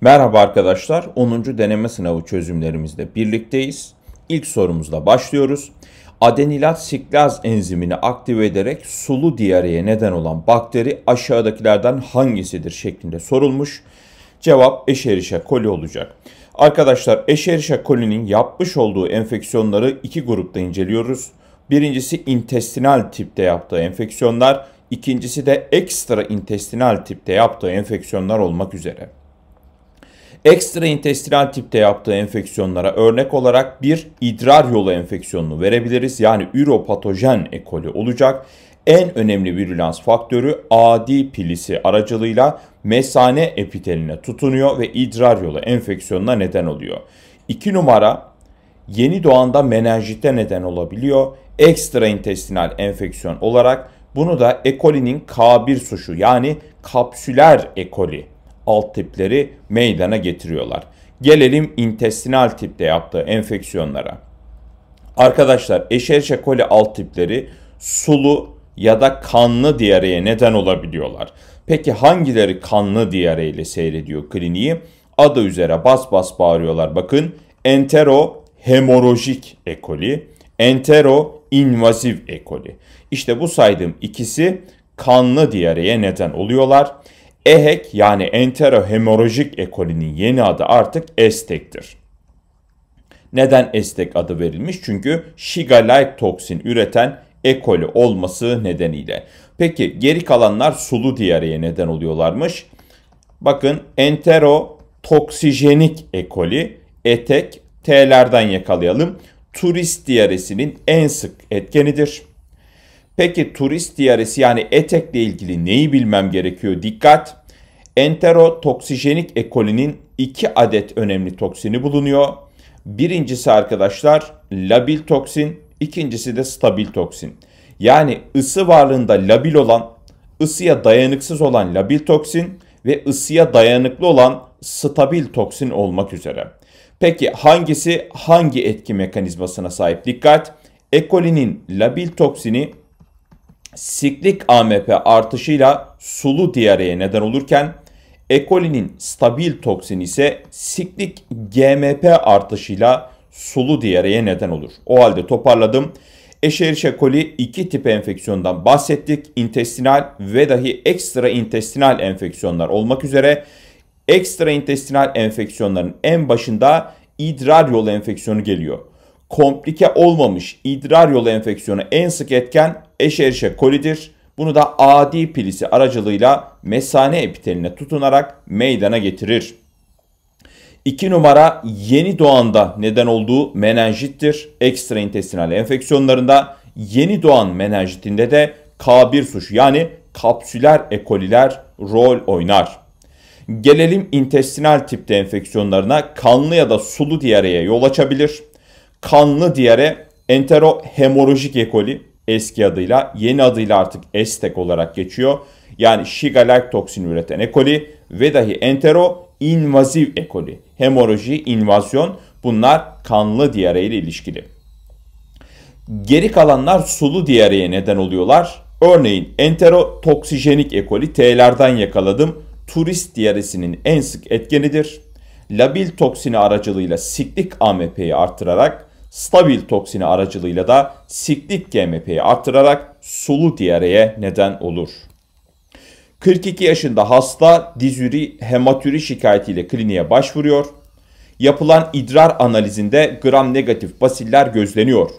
Merhaba arkadaşlar, 10. deneme sınavı çözümlerimizle birlikteyiz. İlk sorumuzla başlıyoruz. Adenilat siklaz enzimini aktive ederek sulu diyareye neden olan bakteri aşağıdakilerden hangisidir şeklinde sorulmuş. Cevap Escherichia coli olacak. Arkadaşlar Escherichia coli'nin yapmış olduğu enfeksiyonları iki grupta inceliyoruz. Birincisi intestinal tipte yaptığı enfeksiyonlar, ikincisi de ekstra intestinal tipte yaptığı enfeksiyonlar olmak üzere ekstraintestinal tipte yaptığı enfeksiyonlara örnek olarak bir idrar yolu enfeksiyonunu verebiliriz. Yani üropatojen ekoli olacak. En önemli virülans faktörü adi pilisi aracılığıyla mesane epiteline tutunuyor ve idrar yolu enfeksiyonuna neden oluyor. 2 numara yeni doğanda menenjite neden olabiliyor. Ekstraintestinal enfeksiyon olarak bunu da ekolinin K1 suçu yani kapsüler ekoli alt tipleri meydana getiriyorlar. Gelelim intestinal tipte yaptığı enfeksiyonlara. Arkadaşlar Escherichia coli alt tipleri sulu ya da kanlı diyareye neden olabiliyorlar. Peki hangileri kanlı diyare ile seyrediyor kliniği? Adı üzere bas bas bağırıyorlar. Bakın entero hemorojik ekoli, entero invaziv ekoli. İşte bu saydığım ikisi kanlı diyareye neden oluyorlar. EHEC yani enterohemorajik ekolinin yeni adı artık estektir. Neden estek adı verilmiş? Çünkü Shiga-like toksin üreten ekoli olması nedeniyle. Peki geri kalanlar sulu diyareye neden oluyorlarmış. Bakın enterotoksijenik ekoli etek T'lerden yakalayalım. Turist diyaresinin en sık etkenidir. Peki turist diyaresi yani etekle ilgili neyi bilmem gerekiyor? Dikkat! Enterotoksijenik ekolinin iki adet önemli toksini bulunuyor. Birincisi arkadaşlar labil toksin, ikincisi de stabil toksin. Yani ısı varlığında labil olan, ısıya dayanıksız olan labil toksin ve ısıya dayanıklı olan stabil toksin olmak üzere. Peki hangisi hangi etki mekanizmasına sahip? Dikkat! Ekolinin labil toksini siklik AMP artışıyla sulu diyareye neden olurken E. coli'nin stabil toksin ise siklik GMP artışıyla sulu diyareye neden olur. O halde toparladım. Escherichia coli iki tip enfeksiyondan bahsettik. İntestinal ve dahi ekstra intestinal enfeksiyonlar olmak üzere ekstra intestinal enfeksiyonların en başında idrar yolu enfeksiyonu geliyor komplike olmamış idrar yolu enfeksiyonu en sık etken eşerişe kolidir. Bunu da adi pilisi aracılığıyla mesane epiteline tutunarak meydana getirir. 2 numara yeni doğanda neden olduğu menenjittir. Ekstraintestinal enfeksiyonlarında yeni doğan menenjitinde de K1 suçu yani kapsüler ekoliler rol oynar. Gelelim intestinal tipte enfeksiyonlarına kanlı ya da sulu diyareye yol açabilir kanlı diğere enterohemorajik ekoli eski adıyla yeni adıyla artık estek olarak geçiyor. Yani şiga-like üreten ekoli ve dahi entero invaziv ekoli. Hemoroji, invazyon bunlar kanlı diyare ile ilişkili. Geri kalanlar sulu diyareye neden oluyorlar. Örneğin enterotoksijenik ekoli T'lerden yakaladım. Turist diyaresinin en sık etkenidir. Labil toksini aracılığıyla siklik AMP'yi artırarak, Stabil toksini aracılığıyla da siklik GMP'yi arttırarak sulu diyareye neden olur. 42 yaşında hasta dizüri hematüri şikayetiyle kliniğe başvuruyor. Yapılan idrar analizinde gram negatif basiller gözleniyor.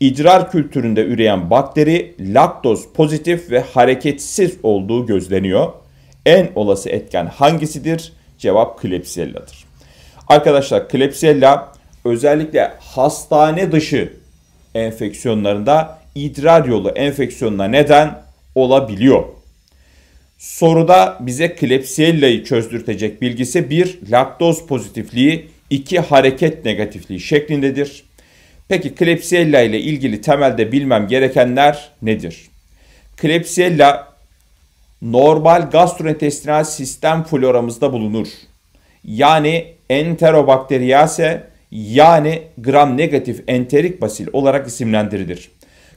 İdrar kültüründe üreyen bakteri laktoz pozitif ve hareketsiz olduğu gözleniyor. En olası etken hangisidir? Cevap Klebsiella'dır. Arkadaşlar Klebsiella özellikle hastane dışı enfeksiyonlarında idrar yolu enfeksiyonuna neden olabiliyor. Soruda bize klepsiyellayı çözdürtecek bilgisi 1. Laktoz pozitifliği, 2. Hareket negatifliği şeklindedir. Peki klepsiyella ile ilgili temelde bilmem gerekenler nedir? Klepsiyella normal gastrointestinal sistem floramızda bulunur. Yani Enterobacteriaceae yani gram negatif enterik basil olarak isimlendirilir.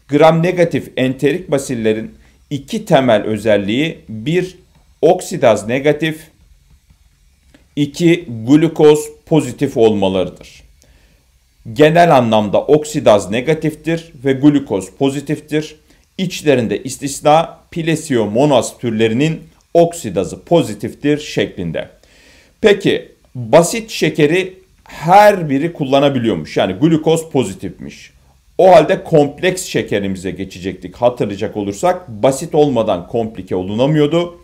Gram negatif enterik basillerin iki temel özelliği bir oksidaz negatif, iki glukoz pozitif olmalarıdır. Genel anlamda oksidaz negatiftir ve glukoz pozitiftir. İçlerinde istisna plesiomonas türlerinin oksidazı pozitiftir şeklinde. Peki basit şekeri her biri kullanabiliyormuş. Yani glukoz pozitifmiş. O halde kompleks şekerimize geçecektik. Hatırlayacak olursak basit olmadan komplike olunamıyordu.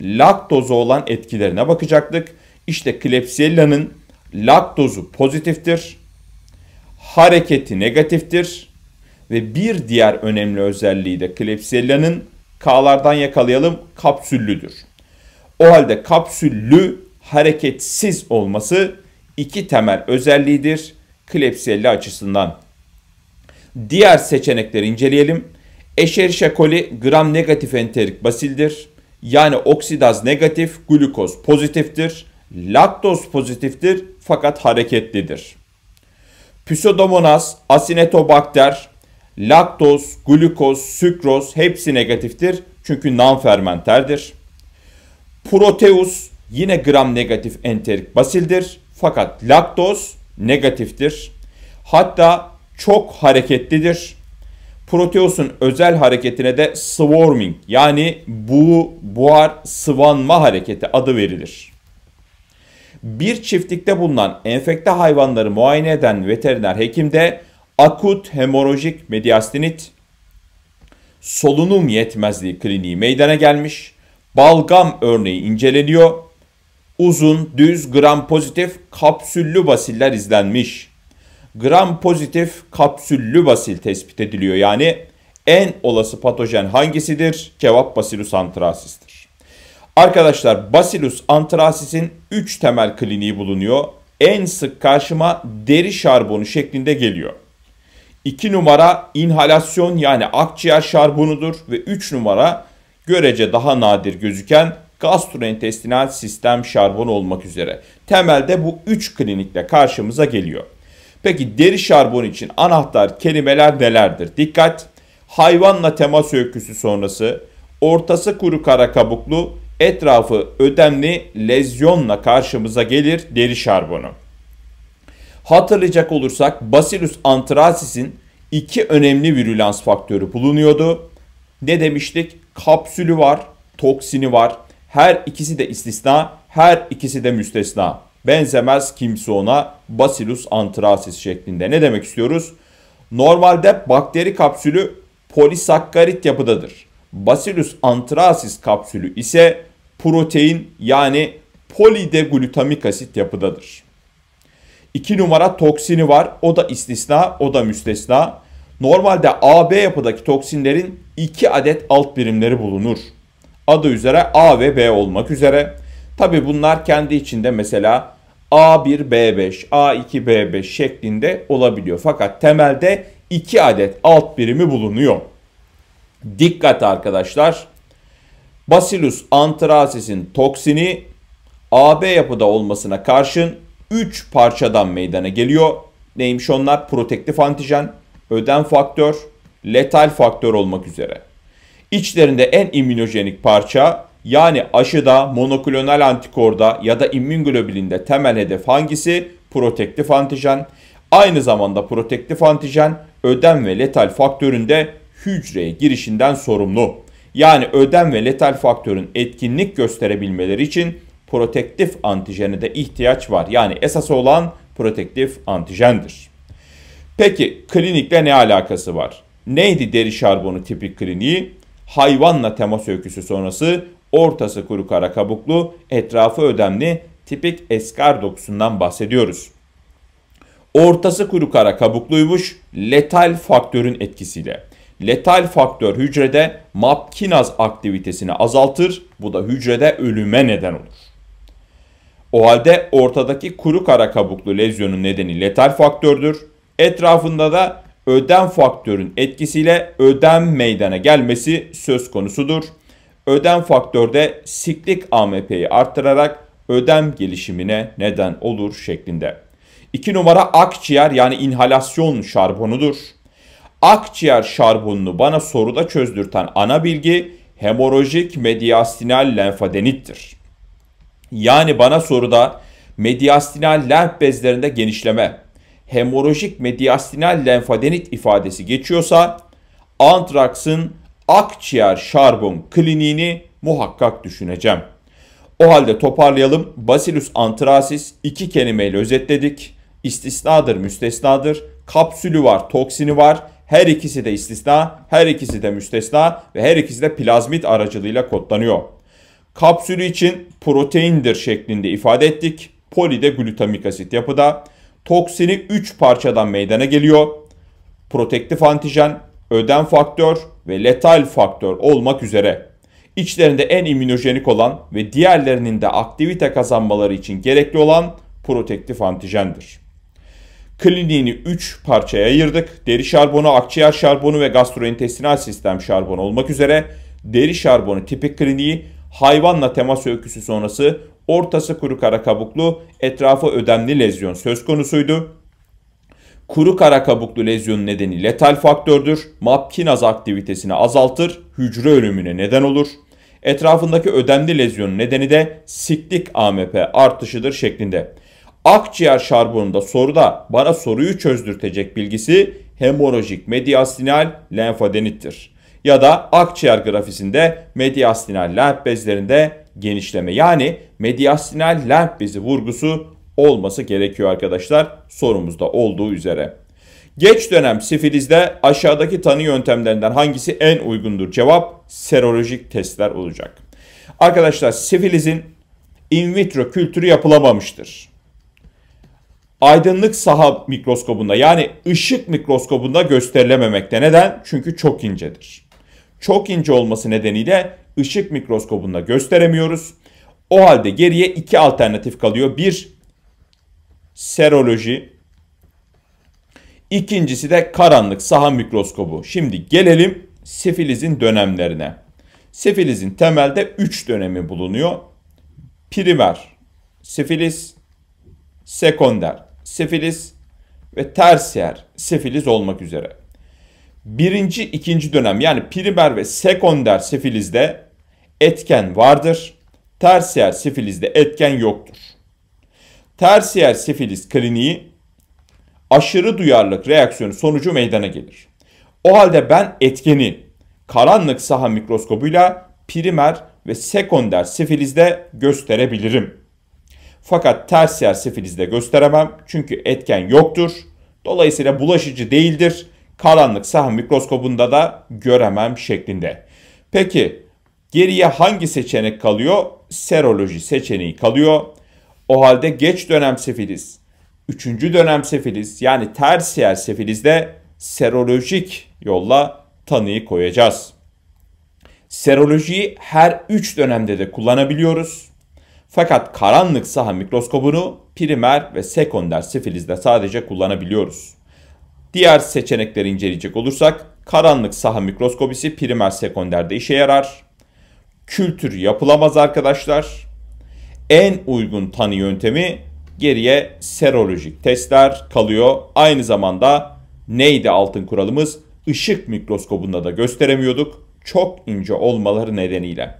Laktoza olan etkilerine bakacaktık. İşte Klebsiella'nın laktozu pozitiftir. Hareketi negatiftir. Ve bir diğer önemli özelliği de Klebsiella'nın K'lardan yakalayalım kapsüllüdür. O halde kapsüllü hareketsiz olması iki temel özelliğidir Klebsiella açısından. Diğer seçenekleri inceleyelim. Escherichia coli gram negatif enterik basildir. Yani oksidaz negatif, glukoz pozitiftir. Laktoz pozitiftir fakat hareketlidir. Pseudomonas, asinetobakter, laktoz, glukoz, sükroz hepsi negatiftir. Çünkü non-fermenterdir. Proteus yine gram negatif enterik basildir. Fakat laktoz negatiftir. Hatta çok hareketlidir. Proteus'un özel hareketine de swarming yani bu buhar sıvanma hareketi adı verilir. Bir çiftlikte bulunan enfekte hayvanları muayene eden veteriner hekim de akut hemorajik mediastinit, solunum yetmezliği kliniği meydana gelmiş, balgam örneği inceleniyor uzun, düz, gram pozitif, kapsüllü basiller izlenmiş. Gram pozitif kapsüllü basil tespit ediliyor. Yani en olası patojen hangisidir? Cevap Bacillus anthracis'tir. Arkadaşlar Bacillus anthracis'in 3 temel kliniği bulunuyor. En sık karşıma deri şarbonu şeklinde geliyor. 2 numara inhalasyon yani akciğer şarbonudur ve 3 numara görece daha nadir gözüken gastrointestinal sistem şarbonu olmak üzere. Temelde bu 3 klinikle karşımıza geliyor. Peki deri şarbon için anahtar kelimeler nelerdir? Dikkat! Hayvanla temas öyküsü sonrası ortası kuru kara kabuklu etrafı ödemli lezyonla karşımıza gelir deri şarbonu. Hatırlayacak olursak Bacillus anthracis'in iki önemli virülans faktörü bulunuyordu. Ne demiştik? Kapsülü var, toksini var. Her ikisi de istisna, her ikisi de müstesna. Benzemez kimse ona Bacillus anthracis şeklinde. Ne demek istiyoruz? Normalde bakteri kapsülü polisakkarit yapıdadır. Bacillus anthracis kapsülü ise protein yani polideglutamik asit yapıdadır. 2 numara toksini var. O da istisna, o da müstesna. Normalde AB yapıdaki toksinlerin 2 adet alt birimleri bulunur adı üzere A ve B olmak üzere. Tabi bunlar kendi içinde mesela A1 B5, A2 B5 şeklinde olabiliyor. Fakat temelde 2 adet alt birimi bulunuyor. Dikkat arkadaşlar. Bacillus antrasisin toksini AB yapıda olmasına karşın 3 parçadan meydana geliyor. Neymiş onlar? Protektif antijen, öden faktör, letal faktör olmak üzere. İçlerinde en immünojenik parça yani aşıda, monoklonal antikorda ya da immünoglobulinde temel hedef hangisi? Protektif antijen. Aynı zamanda protektif antijen ödem ve letal faktöründe hücreye girişinden sorumlu. Yani ödem ve letal faktörün etkinlik gösterebilmeleri için protektif antijene de ihtiyaç var. Yani esas olan protektif antijendir. Peki klinikle ne alakası var? Neydi deri şarbonu tipik kliniği? hayvanla temas öyküsü sonrası ortası kuru kara kabuklu, etrafı ödemli tipik eskar dokusundan bahsediyoruz. Ortası kuru kara kabukluymuş letal faktörün etkisiyle. Letal faktör hücrede mapkinaz aktivitesini azaltır. Bu da hücrede ölüme neden olur. O halde ortadaki kuru kara kabuklu lezyonun nedeni letal faktördür. Etrafında da ödem faktörün etkisiyle ödem meydana gelmesi söz konusudur. Ödem faktörde siklik AMP'yi arttırarak ödem gelişimine neden olur şeklinde. 2 numara akciğer yani inhalasyon şarbonudur. Akciğer şarbonunu bana soruda çözdürten ana bilgi hemorojik mediastinal lenfadenittir. Yani bana soruda mediastinal lenf bezlerinde genişleme, hemorojik mediastinal lenfadenit ifadesi geçiyorsa antraksın akciğer şarbon kliniğini muhakkak düşüneceğim. O halde toparlayalım. bacillus antrasis iki kelimeyle özetledik. İstisnadır, müstesnadır. Kapsülü var, toksini var. Her ikisi de istisna, her ikisi de müstesna ve her ikisi de plazmit aracılığıyla kodlanıyor. Kapsülü için proteindir şeklinde ifade ettik. Polide glutamik asit yapıda toksini 3 parçadan meydana geliyor. Protektif antijen, ödem faktör ve letal faktör olmak üzere. İçlerinde en immünojenik olan ve diğerlerinin de aktivite kazanmaları için gerekli olan protektif antijendir. Kliniğini 3 parçaya ayırdık. Deri şarbonu, akciğer şarbonu ve gastrointestinal sistem şarbonu olmak üzere deri şarbonu tipik kliniği hayvanla temas öyküsü sonrası Ortası kuru kara kabuklu, etrafı ödemli lezyon söz konusuydu. Kuru kara kabuklu lezyonun nedeni letal faktördür. Mapkinaz aktivitesini azaltır, hücre ölümüne neden olur. Etrafındaki ödemli lezyonun nedeni de siklik AMP artışıdır şeklinde. Akciğer şarbonunda soruda bana soruyu çözdürtecek bilgisi hemorajik mediastinal lenfadenittir. Ya da akciğer grafisinde mediastinal lenf bezlerinde genişleme. Yani mediastinal lenf bezi vurgusu olması gerekiyor arkadaşlar sorumuzda olduğu üzere. Geç dönem sifilizde aşağıdaki tanı yöntemlerinden hangisi en uygundur? Cevap serolojik testler olacak. Arkadaşlar sifilizin in vitro kültürü yapılamamıştır. Aydınlık saha mikroskobunda yani ışık mikroskobunda gösterilememekte. Neden? Çünkü çok incedir. Çok ince olması nedeniyle ışık mikroskobunda gösteremiyoruz. O halde geriye iki alternatif kalıyor. Bir seroloji, ikincisi de karanlık saha mikroskobu. Şimdi gelelim sifilizin dönemlerine. Sifilizin temelde 3 dönemi bulunuyor. Primer, sefiliz, sekonder, sefiliz ve tersiyer sifiliz olmak üzere. Birinci, ikinci dönem yani primer ve sekonder sifilizde etken vardır. Tersiyer sifilizde etken yoktur. Tersiyer sifiliz kliniği aşırı duyarlılık reaksiyonu sonucu meydana gelir. O halde ben etkeni karanlık saha mikroskobuyla primer ve sekonder sifilizde gösterebilirim. Fakat tersiyer sifilizde gösteremem çünkü etken yoktur. Dolayısıyla bulaşıcı değildir. Karanlık saha mikroskobunda da göremem şeklinde. Peki Geriye hangi seçenek kalıyor? Seroloji seçeneği kalıyor. O halde geç dönem sefiliz, üçüncü dönem sefiliz yani tersiyer sefilizde serolojik yolla tanıyı koyacağız. Serolojiyi her üç dönemde de kullanabiliyoruz. Fakat karanlık saha mikroskobunu primer ve sekonder sefilizde sadece kullanabiliyoruz. Diğer seçenekleri inceleyecek olursak karanlık saha mikroskobisi primer sekonderde işe yarar kültür yapılamaz arkadaşlar. En uygun tanı yöntemi geriye serolojik testler kalıyor. Aynı zamanda neydi altın kuralımız? Işık mikroskobunda da gösteremiyorduk. Çok ince olmaları nedeniyle.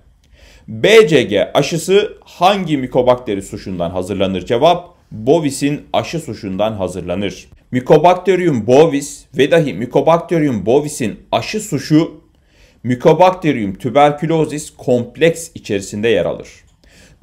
BCG aşısı hangi mikobakteri suçundan hazırlanır? Cevap Bovis'in aşı suçundan hazırlanır. Mikobakterium bovis ve dahi Mikobakterium bovis'in aşı suçu. Mycobacterium tuberculosis kompleks içerisinde yer alır.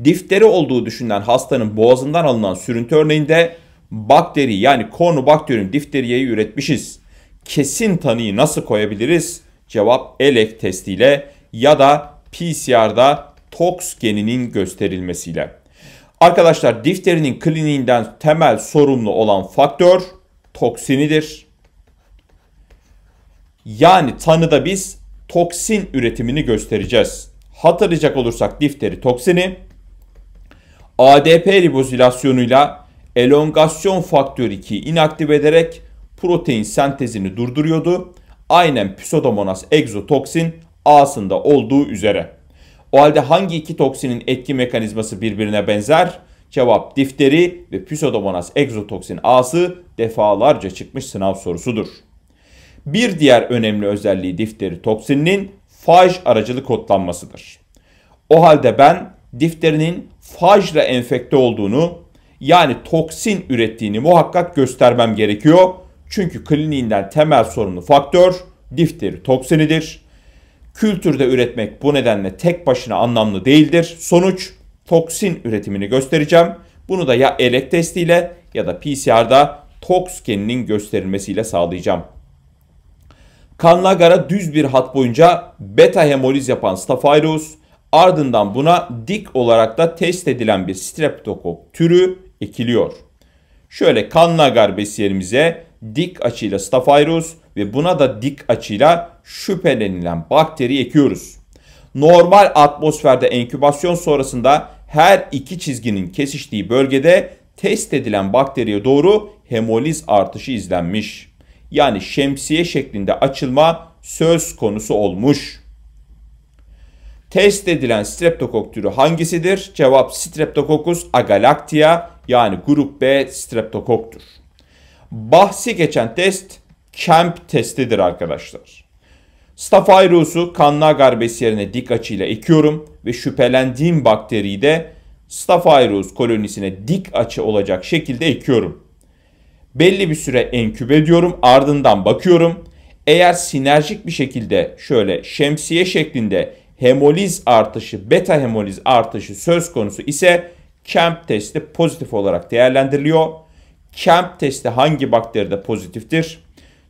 Difteri olduğu düşünülen hastanın boğazından alınan sürüntü örneğinde bakteri yani Cornobacterium difteriyeyi üretmişiz. Kesin tanıyı nasıl koyabiliriz? Cevap elek testiyle ya da PCR'da tox geninin gösterilmesiyle. Arkadaşlar difterinin kliniğinden temel sorumlu olan faktör toksinidir. Yani tanıda biz toksin üretimini göstereceğiz. Hatırlayacak olursak difteri toksini ADP ribozilasyonuyla elongasyon faktör 2'yi inaktif ederek protein sentezini durduruyordu. Aynen pseudomonas egzotoksin A'sında olduğu üzere. O halde hangi iki toksinin etki mekanizması birbirine benzer? Cevap difteri ve pseudomonas egzotoksin A'sı defalarca çıkmış sınav sorusudur. Bir diğer önemli özelliği difteri toksininin faj aracılı kodlanmasıdır. O halde ben difterinin fajla enfekte olduğunu yani toksin ürettiğini muhakkak göstermem gerekiyor. Çünkü kliniğinden temel sorumlu faktör difteri toksinidir. Kültürde üretmek bu nedenle tek başına anlamlı değildir. Sonuç toksin üretimini göstereceğim. Bunu da ya elek testiyle ya da PCR'da toks geninin gösterilmesiyle sağlayacağım. Kanla gara düz bir hat boyunca beta hemoliz yapan Staphylos, ardından buna dik olarak da test edilen bir streptokok türü ekiliyor. Şöyle kanla Kanlagar besiyerimize dik açıyla Staphylos ve buna da dik açıyla şüphelenilen bakteri ekiyoruz. Normal atmosferde enkübasyon sonrasında her iki çizginin kesiştiği bölgede test edilen bakteriye doğru hemoliz artışı izlenmiş yani şemsiye şeklinde açılma söz konusu olmuş. Test edilen streptokok türü hangisidir? Cevap Streptococcus agalactia yani grup B streptokoktur. Bahsi geçen test Kemp testidir arkadaşlar. Staphylococcus'u kanlı agar besi yerine dik açıyla ekiyorum ve şüphelendiğim bakteriyi de Staphylococcus kolonisine dik açı olacak şekilde ekiyorum. Belli bir süre enkübe ediyorum. Ardından bakıyorum. Eğer sinerjik bir şekilde şöyle şemsiye şeklinde hemoliz artışı, beta hemoliz artışı söz konusu ise Kemp testi pozitif olarak değerlendiriliyor. Kemp testi hangi bakteride pozitiftir?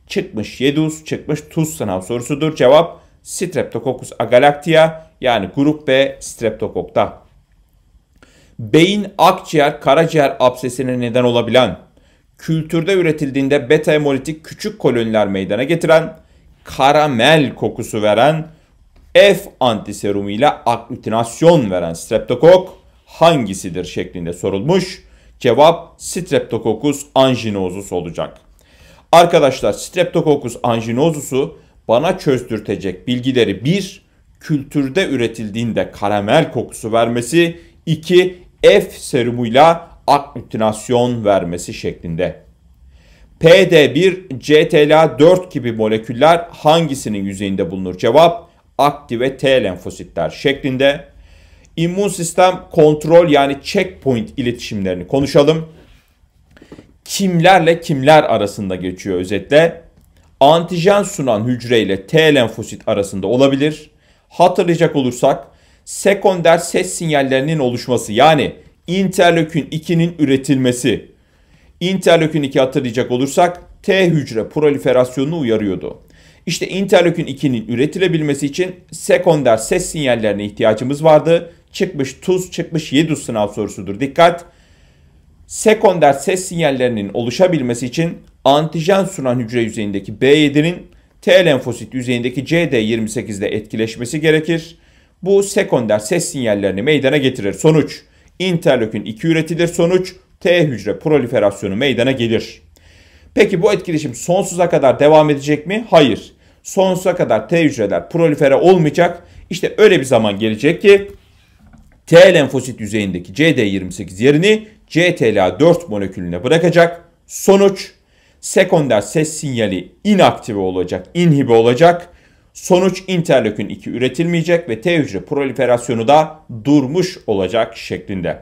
Çıkmış yedus, çıkmış tuz sınav sorusudur. Cevap Streptococcus agalactia yani grup B streptokokta. Beyin, akciğer, karaciğer absesine neden olabilen kültürde üretildiğinde beta hemolitik küçük koloniler meydana getiren, karamel kokusu veren, F antiserumu ile aglutinasyon veren streptokok hangisidir şeklinde sorulmuş. Cevap streptokokus anginosus olacak. Arkadaşlar streptokokus anginosusu bana çözdürtecek bilgileri 1. Kültürde üretildiğinde karamel kokusu vermesi. 2. F serumuyla aglutinasyon vermesi şeklinde. PD1, CTLA4 gibi moleküller hangisinin yüzeyinde bulunur? Cevap aktive T lenfositler şeklinde. İmmün sistem kontrol yani checkpoint iletişimlerini konuşalım. Kimlerle kimler arasında geçiyor özetle? Antijen sunan hücre ile T lenfosit arasında olabilir. Hatırlayacak olursak sekonder ses sinyallerinin oluşması yani interleukin 2'nin üretilmesi. Interleukin 2 hatırlayacak olursak T hücre proliferasyonunu uyarıyordu. İşte interleukin 2'nin üretilebilmesi için sekonder ses sinyallerine ihtiyacımız vardı. Çıkmış tuz çıkmış yedus sınav sorusudur. Dikkat! Sekonder ses sinyallerinin oluşabilmesi için antijen sunan hücre yüzeyindeki B7'nin T lenfosit yüzeyindeki CD28'de etkileşmesi gerekir. Bu sekonder ses sinyallerini meydana getirir. Sonuç interleukin 2 üretilir sonuç T hücre proliferasyonu meydana gelir. Peki bu etkileşim sonsuza kadar devam edecek mi? Hayır. Sonsuza kadar T hücreler prolifere olmayacak. İşte öyle bir zaman gelecek ki T lenfosit yüzeyindeki CD28 yerini CTLA4 molekülüne bırakacak. Sonuç sekonder ses sinyali inaktive olacak, inhibe olacak Sonuç interleukin 2 üretilmeyecek ve T hücre proliferasyonu da durmuş olacak şeklinde.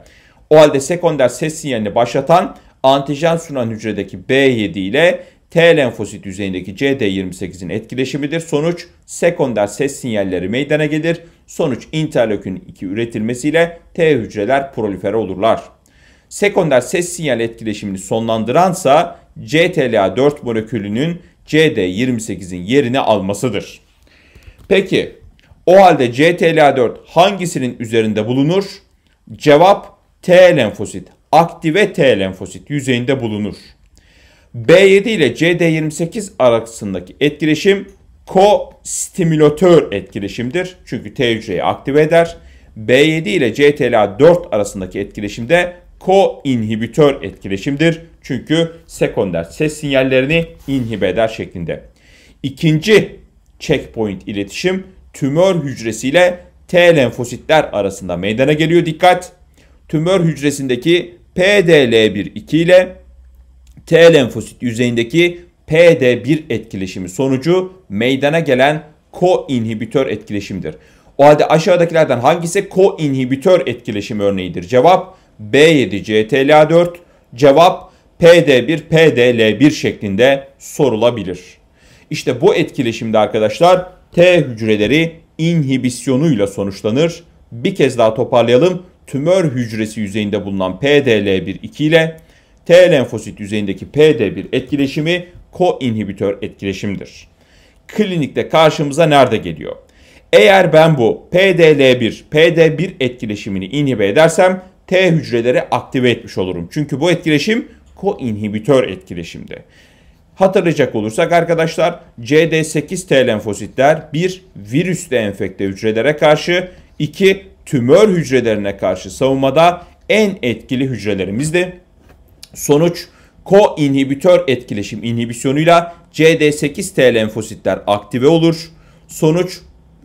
O halde sekonder ses sinyalini başlatan antijen sunan hücredeki B7 ile T lenfosit yüzeyindeki CD28'in etkileşimidir. Sonuç sekonder ses sinyalleri meydana gelir. Sonuç interleukin 2 üretilmesiyle T hücreler prolifere olurlar. Sekonder ses sinyal etkileşimini sonlandıransa CTLA4 molekülünün CD28'in yerini almasıdır. Peki o halde CTLA4 hangisinin üzerinde bulunur? Cevap T lenfosit. Aktive T lenfosit yüzeyinde bulunur. B7 ile CD28 arasındaki etkileşim ko kostimülatör etkileşimdir. Çünkü T hücreyi aktive eder. B7 ile CTLA4 arasındaki etkileşimde koinhibitör etkileşimdir. Çünkü sekonder ses sinyallerini inhibe eder şeklinde. İkinci checkpoint iletişim tümör hücresiyle T lenfositler arasında meydana geliyor. Dikkat! Tümör hücresindeki PDL1-2 ile T lenfosit yüzeyindeki PD1 etkileşimi sonucu meydana gelen koinhibitör etkileşimidir. O halde aşağıdakilerden hangisi koinhibitör etkileşimi örneğidir? Cevap B7CTLA4, cevap PD1 PDL1 şeklinde sorulabilir. İşte bu etkileşimde arkadaşlar T hücreleri inhibisyonuyla sonuçlanır. Bir kez daha toparlayalım. Tümör hücresi yüzeyinde bulunan PDL1-2 ile T lenfosit yüzeyindeki PD1 etkileşimi koinhibitör etkileşimdir. Klinikte karşımıza nerede geliyor? Eğer ben bu PDL1, PD1 etkileşimini inhibe edersem T hücreleri aktive etmiş olurum. Çünkü bu etkileşim koinhibitör etkileşimde. Hatırlayacak olursak arkadaşlar CD8 T lenfositler 1 virüsle enfekte hücrelere karşı 2 tümör hücrelerine karşı savunmada en etkili hücrelerimizdi. Sonuç koinhibitör etkileşim inhibisyonuyla CD8T lenfositler aktive olur. Sonuç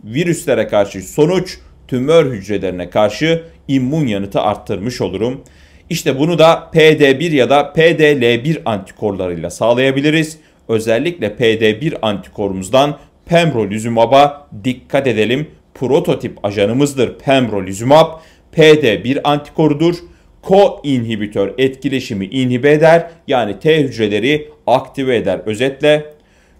virüslere karşı sonuç tümör hücrelerine karşı immün yanıtı arttırmış olurum. İşte bunu da PD1 ya da PDL1 antikorlarıyla sağlayabiliriz. Özellikle PD1 antikorumuzdan pembrolizumaba dikkat edelim. Prototip ajanımızdır pembrolizumab. PD1 antikorudur. Ko-inhibitör etkileşimi inhibe eder. Yani T hücreleri aktive eder. Özetle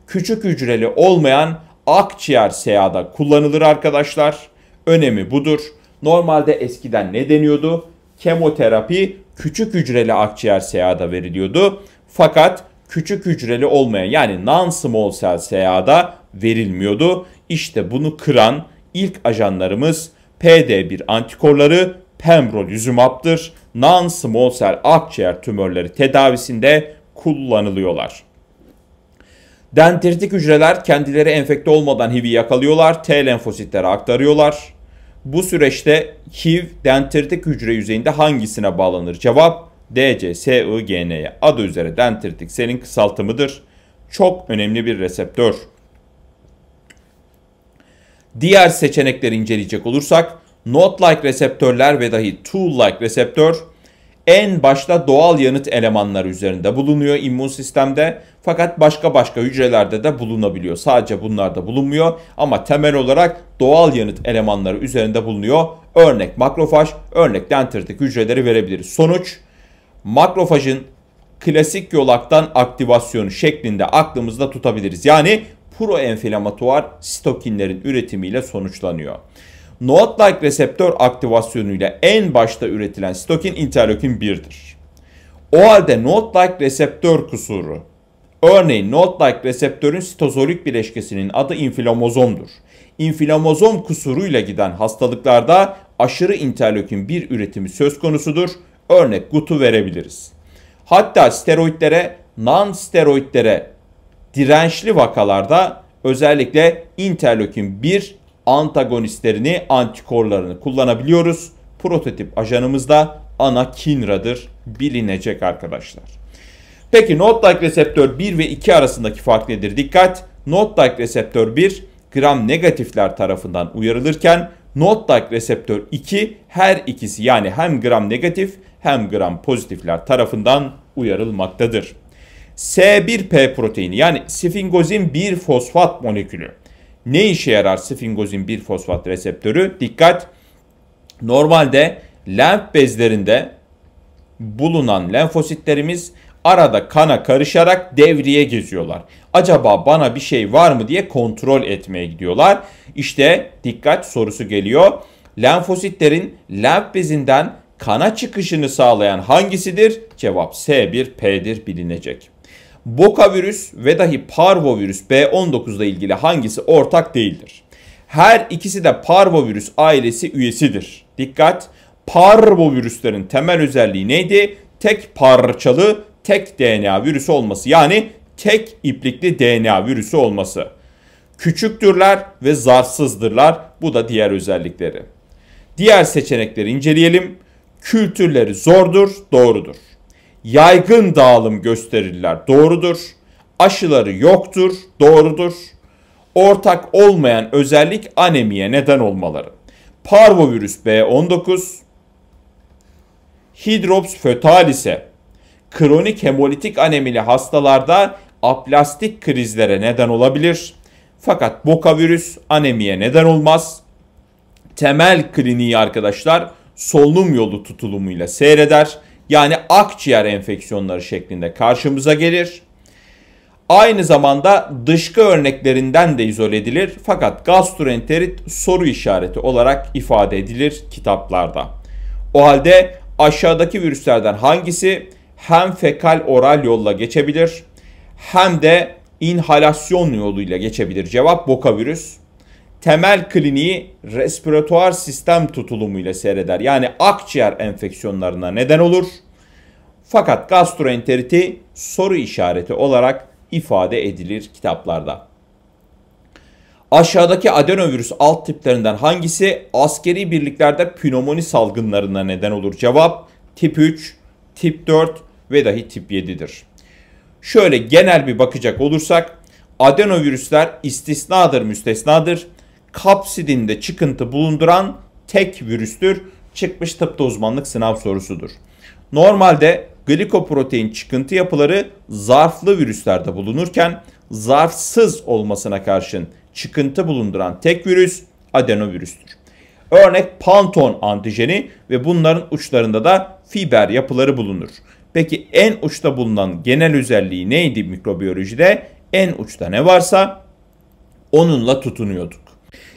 küçük hücreli olmayan akciğer SA'da kullanılır arkadaşlar. Önemi budur. Normalde eskiden ne deniyordu? kemoterapi küçük hücreli akciğer SA'da veriliyordu. Fakat küçük hücreli olmayan yani non-small cell SA'da verilmiyordu. İşte bunu kıran ilk ajanlarımız PD1 antikorları pembrolizumab'dır. Non-small cell akciğer tümörleri tedavisinde kullanılıyorlar. Dendritik hücreler kendileri enfekte olmadan HIV'i yakalıyorlar, T lenfositlere aktarıyorlar. Bu süreçte HIV dendritik hücre yüzeyinde hangisine bağlanır? Cevap DCSIGN'ye. Adı üzere dendritik selin kısaltımıdır. Çok önemli bir reseptör. Diğer seçenekleri inceleyecek olursak, not-like reseptörler ve dahi tool-like reseptör en başta doğal yanıt elemanları üzerinde bulunuyor immün sistemde. Fakat başka başka hücrelerde de bulunabiliyor. Sadece bunlarda bulunmuyor ama temel olarak doğal yanıt elemanları üzerinde bulunuyor. Örnek makrofaj, örnek dendritik hücreleri verebiliriz. Sonuç makrofajın klasik yolaktan aktivasyonu şeklinde aklımızda tutabiliriz. Yani proenflamatuar sitokinlerin üretimiyle sonuçlanıyor. Not-like reseptör aktivasyonuyla en başta üretilen stokin interleukin 1'dir. O halde not-like reseptör kusuru. Örneğin not-like reseptörün sitozolik bileşkesinin adı inflamozomdur. İnflamozom kusuruyla giden hastalıklarda aşırı interleukin 1 üretimi söz konusudur. Örnek gutu verebiliriz. Hatta steroidlere, non-steroidlere dirençli vakalarda özellikle interleukin 1 antagonistlerini, antikorlarını kullanabiliyoruz. Prototip ajanımız da ana Kinra'dır bilinecek arkadaşlar. Peki Notdike reseptör 1 ve 2 arasındaki fark nedir? Dikkat! Notdike reseptör 1 gram negatifler tarafından uyarılırken Notdike reseptör 2 her ikisi yani hem gram negatif hem gram pozitifler tarafından uyarılmaktadır. S1P proteini yani sfingozin 1 fosfat molekülü ne işe yarar sfingozin 1 fosfat reseptörü? Dikkat! Normalde lenf bezlerinde bulunan lenfositlerimiz arada kana karışarak devriye geziyorlar. Acaba bana bir şey var mı diye kontrol etmeye gidiyorlar. İşte dikkat sorusu geliyor. Lenfositlerin lenf bezinden kana çıkışını sağlayan hangisidir? Cevap S1P'dir bilinecek bokavirüs ve dahi parvovirüs B19 ile ilgili hangisi ortak değildir? Her ikisi de parvovirüs ailesi üyesidir. Dikkat! Parvovirüslerin temel özelliği neydi? Tek parçalı, tek DNA virüsü olması. Yani tek iplikli DNA virüsü olması. Küçüktürler ve zarsızdırlar. Bu da diğer özellikleri. Diğer seçenekleri inceleyelim. Kültürleri zordur, doğrudur yaygın dağılım gösterirler doğrudur. Aşıları yoktur doğrudur. Ortak olmayan özellik anemiye neden olmaları. Parvovirüs B19, Hidrops fötalise, kronik hemolitik anemili hastalarda aplastik krizlere neden olabilir. Fakat bokavirüs anemiye neden olmaz. Temel kliniği arkadaşlar solunum yolu tutulumuyla seyreder yani akciğer enfeksiyonları şeklinde karşımıza gelir. Aynı zamanda dışkı örneklerinden de izole edilir fakat gastroenterit soru işareti olarak ifade edilir kitaplarda. O halde aşağıdaki virüslerden hangisi hem fekal oral yolla geçebilir hem de inhalasyon yoluyla geçebilir? Cevap boka virüs temel kliniği respiratuar sistem tutulumuyla seyreder. Yani akciğer enfeksiyonlarına neden olur. Fakat gastroenteriti soru işareti olarak ifade edilir kitaplarda. Aşağıdaki adenovirüs alt tiplerinden hangisi askeri birliklerde pnömoni salgınlarına neden olur? Cevap tip 3, tip 4 ve dahi tip 7'dir. Şöyle genel bir bakacak olursak adenovirüsler istisnadır, müstesnadır kapsidinde çıkıntı bulunduran tek virüstür. Çıkmış tıpta uzmanlık sınav sorusudur. Normalde glikoprotein çıkıntı yapıları zarflı virüslerde bulunurken zarfsız olmasına karşın çıkıntı bulunduran tek virüs adenovirüstür. Örnek panton antijeni ve bunların uçlarında da fiber yapıları bulunur. Peki en uçta bulunan genel özelliği neydi mikrobiyolojide? En uçta ne varsa onunla tutunuyorduk.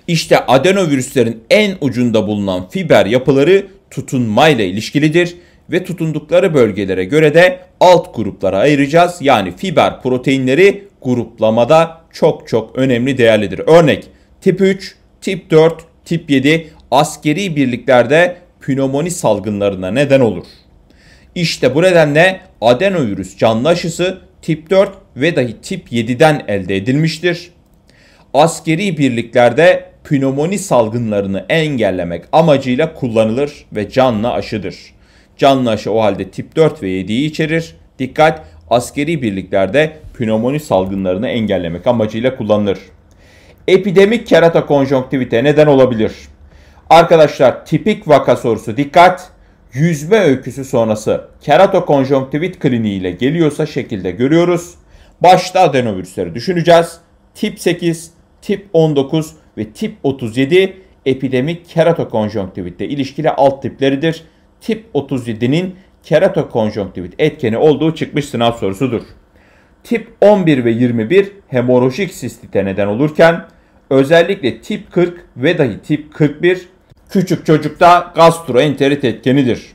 İşte adenovirüslerin en ucunda bulunan fiber yapıları tutunmayla ilişkilidir ve tutundukları bölgelere göre de alt gruplara ayıracağız. Yani fiber proteinleri gruplamada çok çok önemli değerlidir. Örnek tip 3, tip 4, tip 7 askeri birliklerde pnömoni salgınlarına neden olur. İşte bu nedenle adenovirüs canlı aşısı tip 4 ve dahi tip 7'den elde edilmiştir. Askeri birliklerde pnömoni salgınlarını engellemek amacıyla kullanılır ve canlı aşıdır. Canlı aşı o halde tip 4 ve 7'yi içerir. Dikkat askeri birliklerde pnömoni salgınlarını engellemek amacıyla kullanılır. Epidemik kerata konjonktivite neden olabilir? Arkadaşlar tipik vaka sorusu dikkat. Yüzme öyküsü sonrası kerato konjonktivit kliniği ile geliyorsa şekilde görüyoruz. Başta adenovirüsleri düşüneceğiz. Tip 8, tip 19 ve tip 37 epidemik keratokonjonktivitle ilişkili alt tipleridir. Tip 37'nin keratokonjonktivit etkeni olduğu çıkmış sınav sorusudur. Tip 11 ve 21 hemorojik sistite neden olurken özellikle tip 40 ve dahi tip 41 küçük çocukta gastroenterit etkenidir.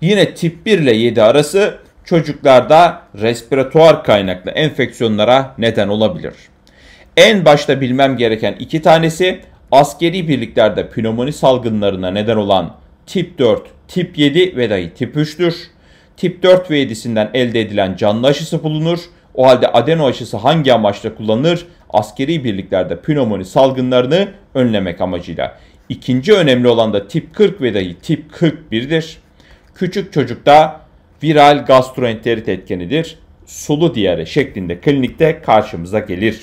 Yine tip 1 ile 7 arası çocuklarda respiratuar kaynaklı enfeksiyonlara neden olabilir. En başta bilmem gereken iki tanesi askeri birliklerde pnömoni salgınlarına neden olan tip 4, tip 7 ve dahi tip 3'tür. Tip 4 ve 7'sinden elde edilen canlı aşısı bulunur. O halde adeno aşısı hangi amaçla kullanılır? Askeri birliklerde pnömoni salgınlarını önlemek amacıyla. İkinci önemli olan da tip 40 ve dahi tip 41'dir. Küçük çocukta viral gastroenterit etkenidir. Sulu diyare şeklinde klinikte karşımıza gelir.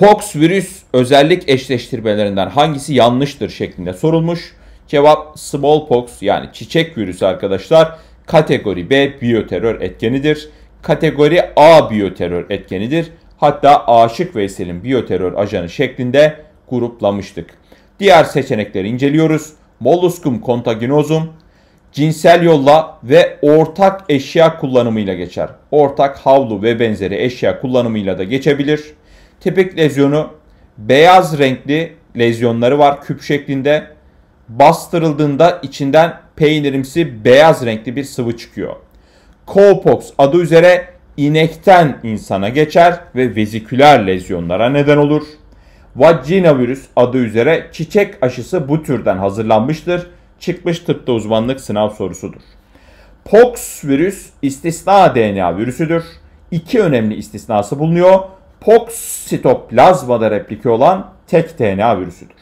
Pox virüs özellik eşleştirmelerinden hangisi yanlıştır şeklinde sorulmuş. Cevap smallpox yani çiçek virüsü arkadaşlar. Kategori B biyoterör etkenidir. Kategori A biyoterör etkenidir. Hatta Aşık Veysel'in biyoterör ajanı şeklinde gruplamıştık. Diğer seçenekleri inceliyoruz. Molluscum contaginosum cinsel yolla ve ortak eşya kullanımıyla geçer. Ortak havlu ve benzeri eşya kullanımıyla da geçebilir. Tipik lezyonu beyaz renkli lezyonları var küp şeklinde. Bastırıldığında içinden peynirimsi beyaz renkli bir sıvı çıkıyor. Cowpox adı üzere inekten insana geçer ve veziküler lezyonlara neden olur. Vagina virüs adı üzere çiçek aşısı bu türden hazırlanmıştır. Çıkmış tıpta uzmanlık sınav sorusudur. Pox virüs istisna DNA virüsüdür. İki önemli istisnası bulunuyor. Pox poksitoplazmada replike olan tek DNA virüsüdür.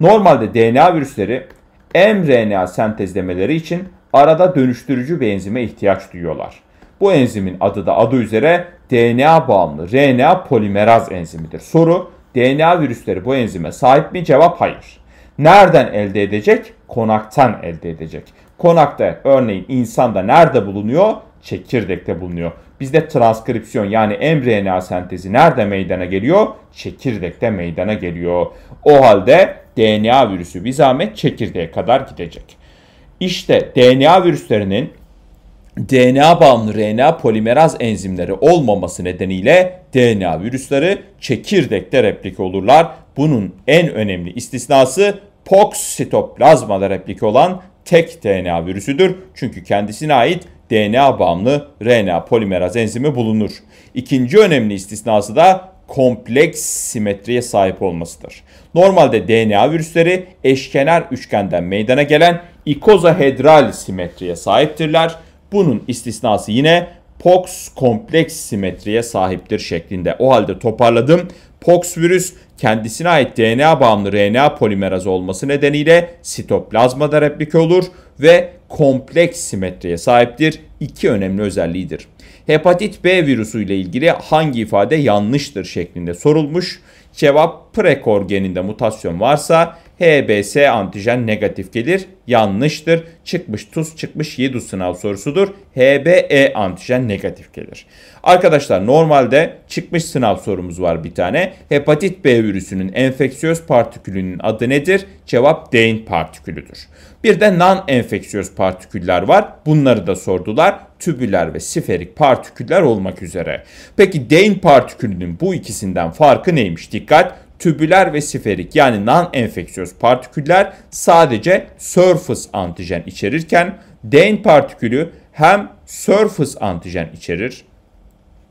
Normalde DNA virüsleri mRNA sentezlemeleri için arada dönüştürücü bir enzime ihtiyaç duyuyorlar. Bu enzimin adı da adı üzere DNA bağımlı RNA polimeraz enzimidir. Soru DNA virüsleri bu enzime sahip mi? Cevap hayır. Nereden elde edecek? Konaktan elde edecek. Konakta örneğin insanda nerede bulunuyor? çekirdekte bulunuyor. Bizde transkripsiyon yani mRNA sentezi nerede meydana geliyor? Çekirdekte meydana geliyor. O halde DNA virüsü bir zahmet çekirdeğe kadar gidecek. İşte DNA virüslerinin DNA bağımlı RNA polimeraz enzimleri olmaması nedeniyle DNA virüsleri çekirdekte replik olurlar. Bunun en önemli istisnası pox sitoplazmada replik olan tek DNA virüsüdür. Çünkü kendisine ait DNA bağımlı RNA polimeraz enzimi bulunur. İkinci önemli istisnası da kompleks simetriye sahip olmasıdır. Normalde DNA virüsleri eşkenar üçgenden meydana gelen ikozahedral simetriye sahiptirler. Bunun istisnası yine pox kompleks simetriye sahiptir şeklinde. O halde toparladım. Pox virüs kendisine ait DNA bağımlı RNA polimeraz olması nedeniyle sitoplazmada replike olur ve kompleks simetriye sahiptir. İki önemli özelliğidir. Hepatit B virüsü ile ilgili hangi ifade yanlıştır şeklinde sorulmuş. Cevap prekor geninde mutasyon varsa HBS antijen negatif gelir. Yanlıştır. Çıkmış tuz çıkmış YİDU sınav sorusudur. HBE antijen negatif gelir. Arkadaşlar normalde çıkmış sınav sorumuz var bir tane. Hepatit B virüsünün enfeksiyöz partikülünün adı nedir? Cevap DEIN partikülüdür. Bir de non enfeksiyöz partiküller var. Bunları da sordular. Tübüler ve siferik partiküller olmak üzere. Peki DEIN partikülünün bu ikisinden farkı neymiş? Dikkat! tübüler ve siferik yani non-enfeksiyöz partiküller sadece surface antijen içerirken DEN partikülü hem surface antijen içerir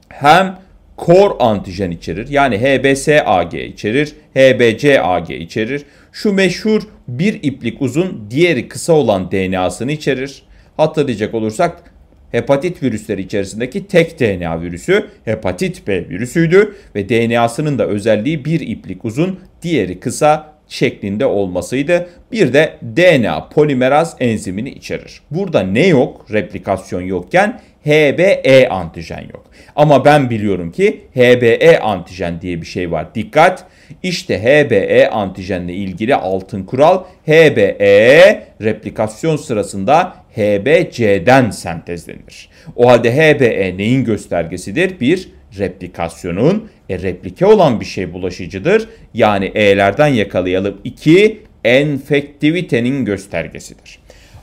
hem core antijen içerir. Yani HBsAg içerir, HBcAg içerir. Şu meşhur bir iplik uzun, diğeri kısa olan DNA'sını içerir. Hatırlayacak olursak hepatit virüsleri içerisindeki tek DNA virüsü hepatit B virüsüydü ve DNA'sının da özelliği bir iplik uzun, diğeri kısa şeklinde olmasıydı. Bir de DNA polimeraz enzimini içerir. Burada ne yok? Replikasyon yokken HBE antijen yok. Ama ben biliyorum ki HBE antijen diye bir şey var. Dikkat! İşte HBE antijenle ilgili altın kural HBE replikasyon sırasında HBC'den sentezlenir. O halde HBE neyin göstergesidir? Bir replikasyonun e, replike olan bir şey bulaşıcıdır. Yani E'lerden yakalayalım. İki enfektivitenin göstergesidir.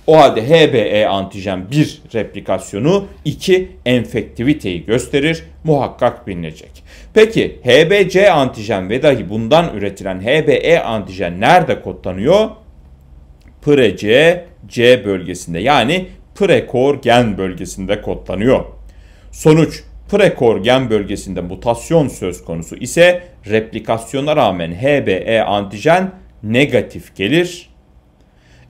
O halde HBE antijen 1 replikasyonu 2 enfektiviteyi gösterir muhakkak bilinecek. Peki HBC antijen ve dahi bundan üretilen HBE antijen nerede kodlanıyor? PRC C bölgesinde yani prekor gen bölgesinde kodlanıyor. Sonuç prekor gen bölgesinde mutasyon söz konusu ise replikasyona rağmen HBE antijen negatif gelir.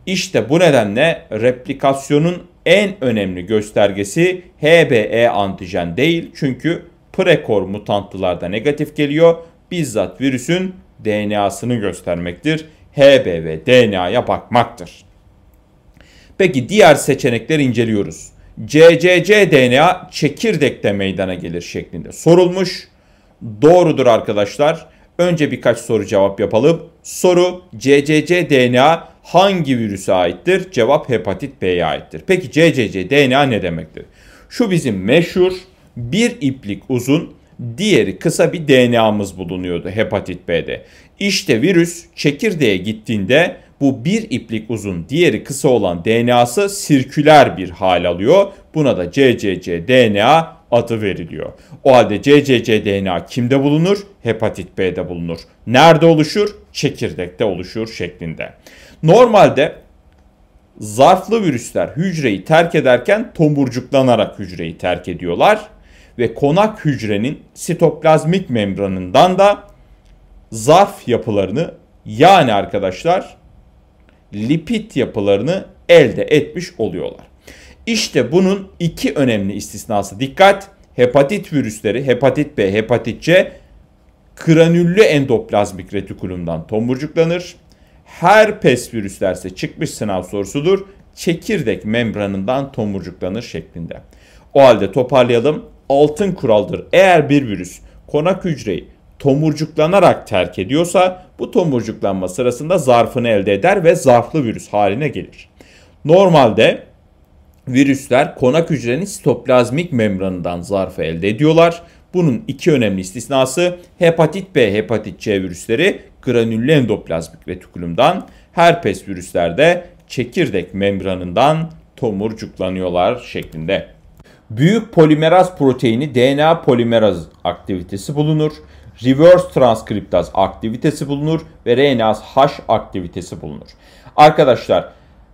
İşte bu nedenle replikasyonun en önemli göstergesi HBE antijen değil çünkü prekor mutantlılarda negatif geliyor. Bizzat virüsün DNA'sını göstermektir. HBV DNA'ya bakmaktır. Peki diğer seçenekleri inceliyoruz. CCC DNA çekirdekte meydana gelir şeklinde sorulmuş. Doğrudur arkadaşlar. Önce birkaç soru cevap yapalım. Soru CCC DNA hangi virüse aittir? Cevap hepatit B'ye aittir. Peki CCC DNA ne demektir? Şu bizim meşhur bir iplik uzun, diğeri kısa bir DNA'mız bulunuyordu hepatit B'de. İşte virüs çekirdeğe gittiğinde bu bir iplik uzun diğeri kısa olan DNA'sı sirküler bir hal alıyor. Buna da CCC DNA adı veriliyor. O halde CCC DNA kimde bulunur? Hepatit B'de bulunur. Nerede oluşur? Çekirdekte oluşur şeklinde. Normalde zarflı virüsler hücreyi terk ederken tomurcuklanarak hücreyi terk ediyorlar ve konak hücrenin sitoplazmik membranından da zarf yapılarını yani arkadaşlar lipid yapılarını elde etmiş oluyorlar. İşte bunun iki önemli istisnası. Dikkat! Hepatit virüsleri, hepatit B, hepatit C kranüllü endoplazmik retikulumdan tomurcuklanır. Her pes virüslerse çıkmış sınav sorusudur. Çekirdek membranından tomurcuklanır şeklinde. O halde toparlayalım. Altın kuraldır. Eğer bir virüs konak hücreyi tomurcuklanarak terk ediyorsa bu tomurcuklanma sırasında zarfını elde eder ve zarflı virüs haline gelir. Normalde virüsler konak hücrenin sitoplazmik membranından zarfı elde ediyorlar. Bunun iki önemli istisnası hepatit B, hepatit C virüsleri granüllü endoplazmik retikulumdan, herpes virüslerde çekirdek membranından tomurcuklanıyorlar şeklinde. Büyük polimeraz proteini DNA polimeraz aktivitesi bulunur reverse transkriptaz aktivitesi bulunur ve RNAs H aktivitesi bulunur. Arkadaşlar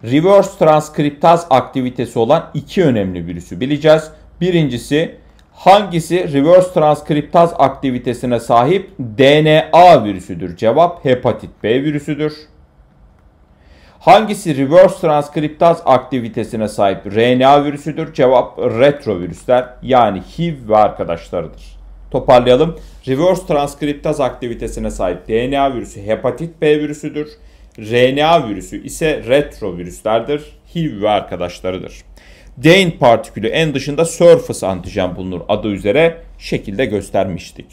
reverse transkriptaz aktivitesi olan iki önemli virüsü bileceğiz. Birincisi hangisi reverse transkriptaz aktivitesine sahip DNA virüsüdür? Cevap hepatit B virüsüdür. Hangisi reverse transkriptaz aktivitesine sahip RNA virüsüdür? Cevap retrovirüsler yani HIV ve arkadaşlarıdır. Toparlayalım. Reverse transkriptaz aktivitesine sahip DNA virüsü hepatit B virüsüdür. RNA virüsü ise retrovirüslerdir. HIV ve arkadaşlarıdır. Dein partikülü en dışında surface antijen bulunur adı üzere şekilde göstermiştik.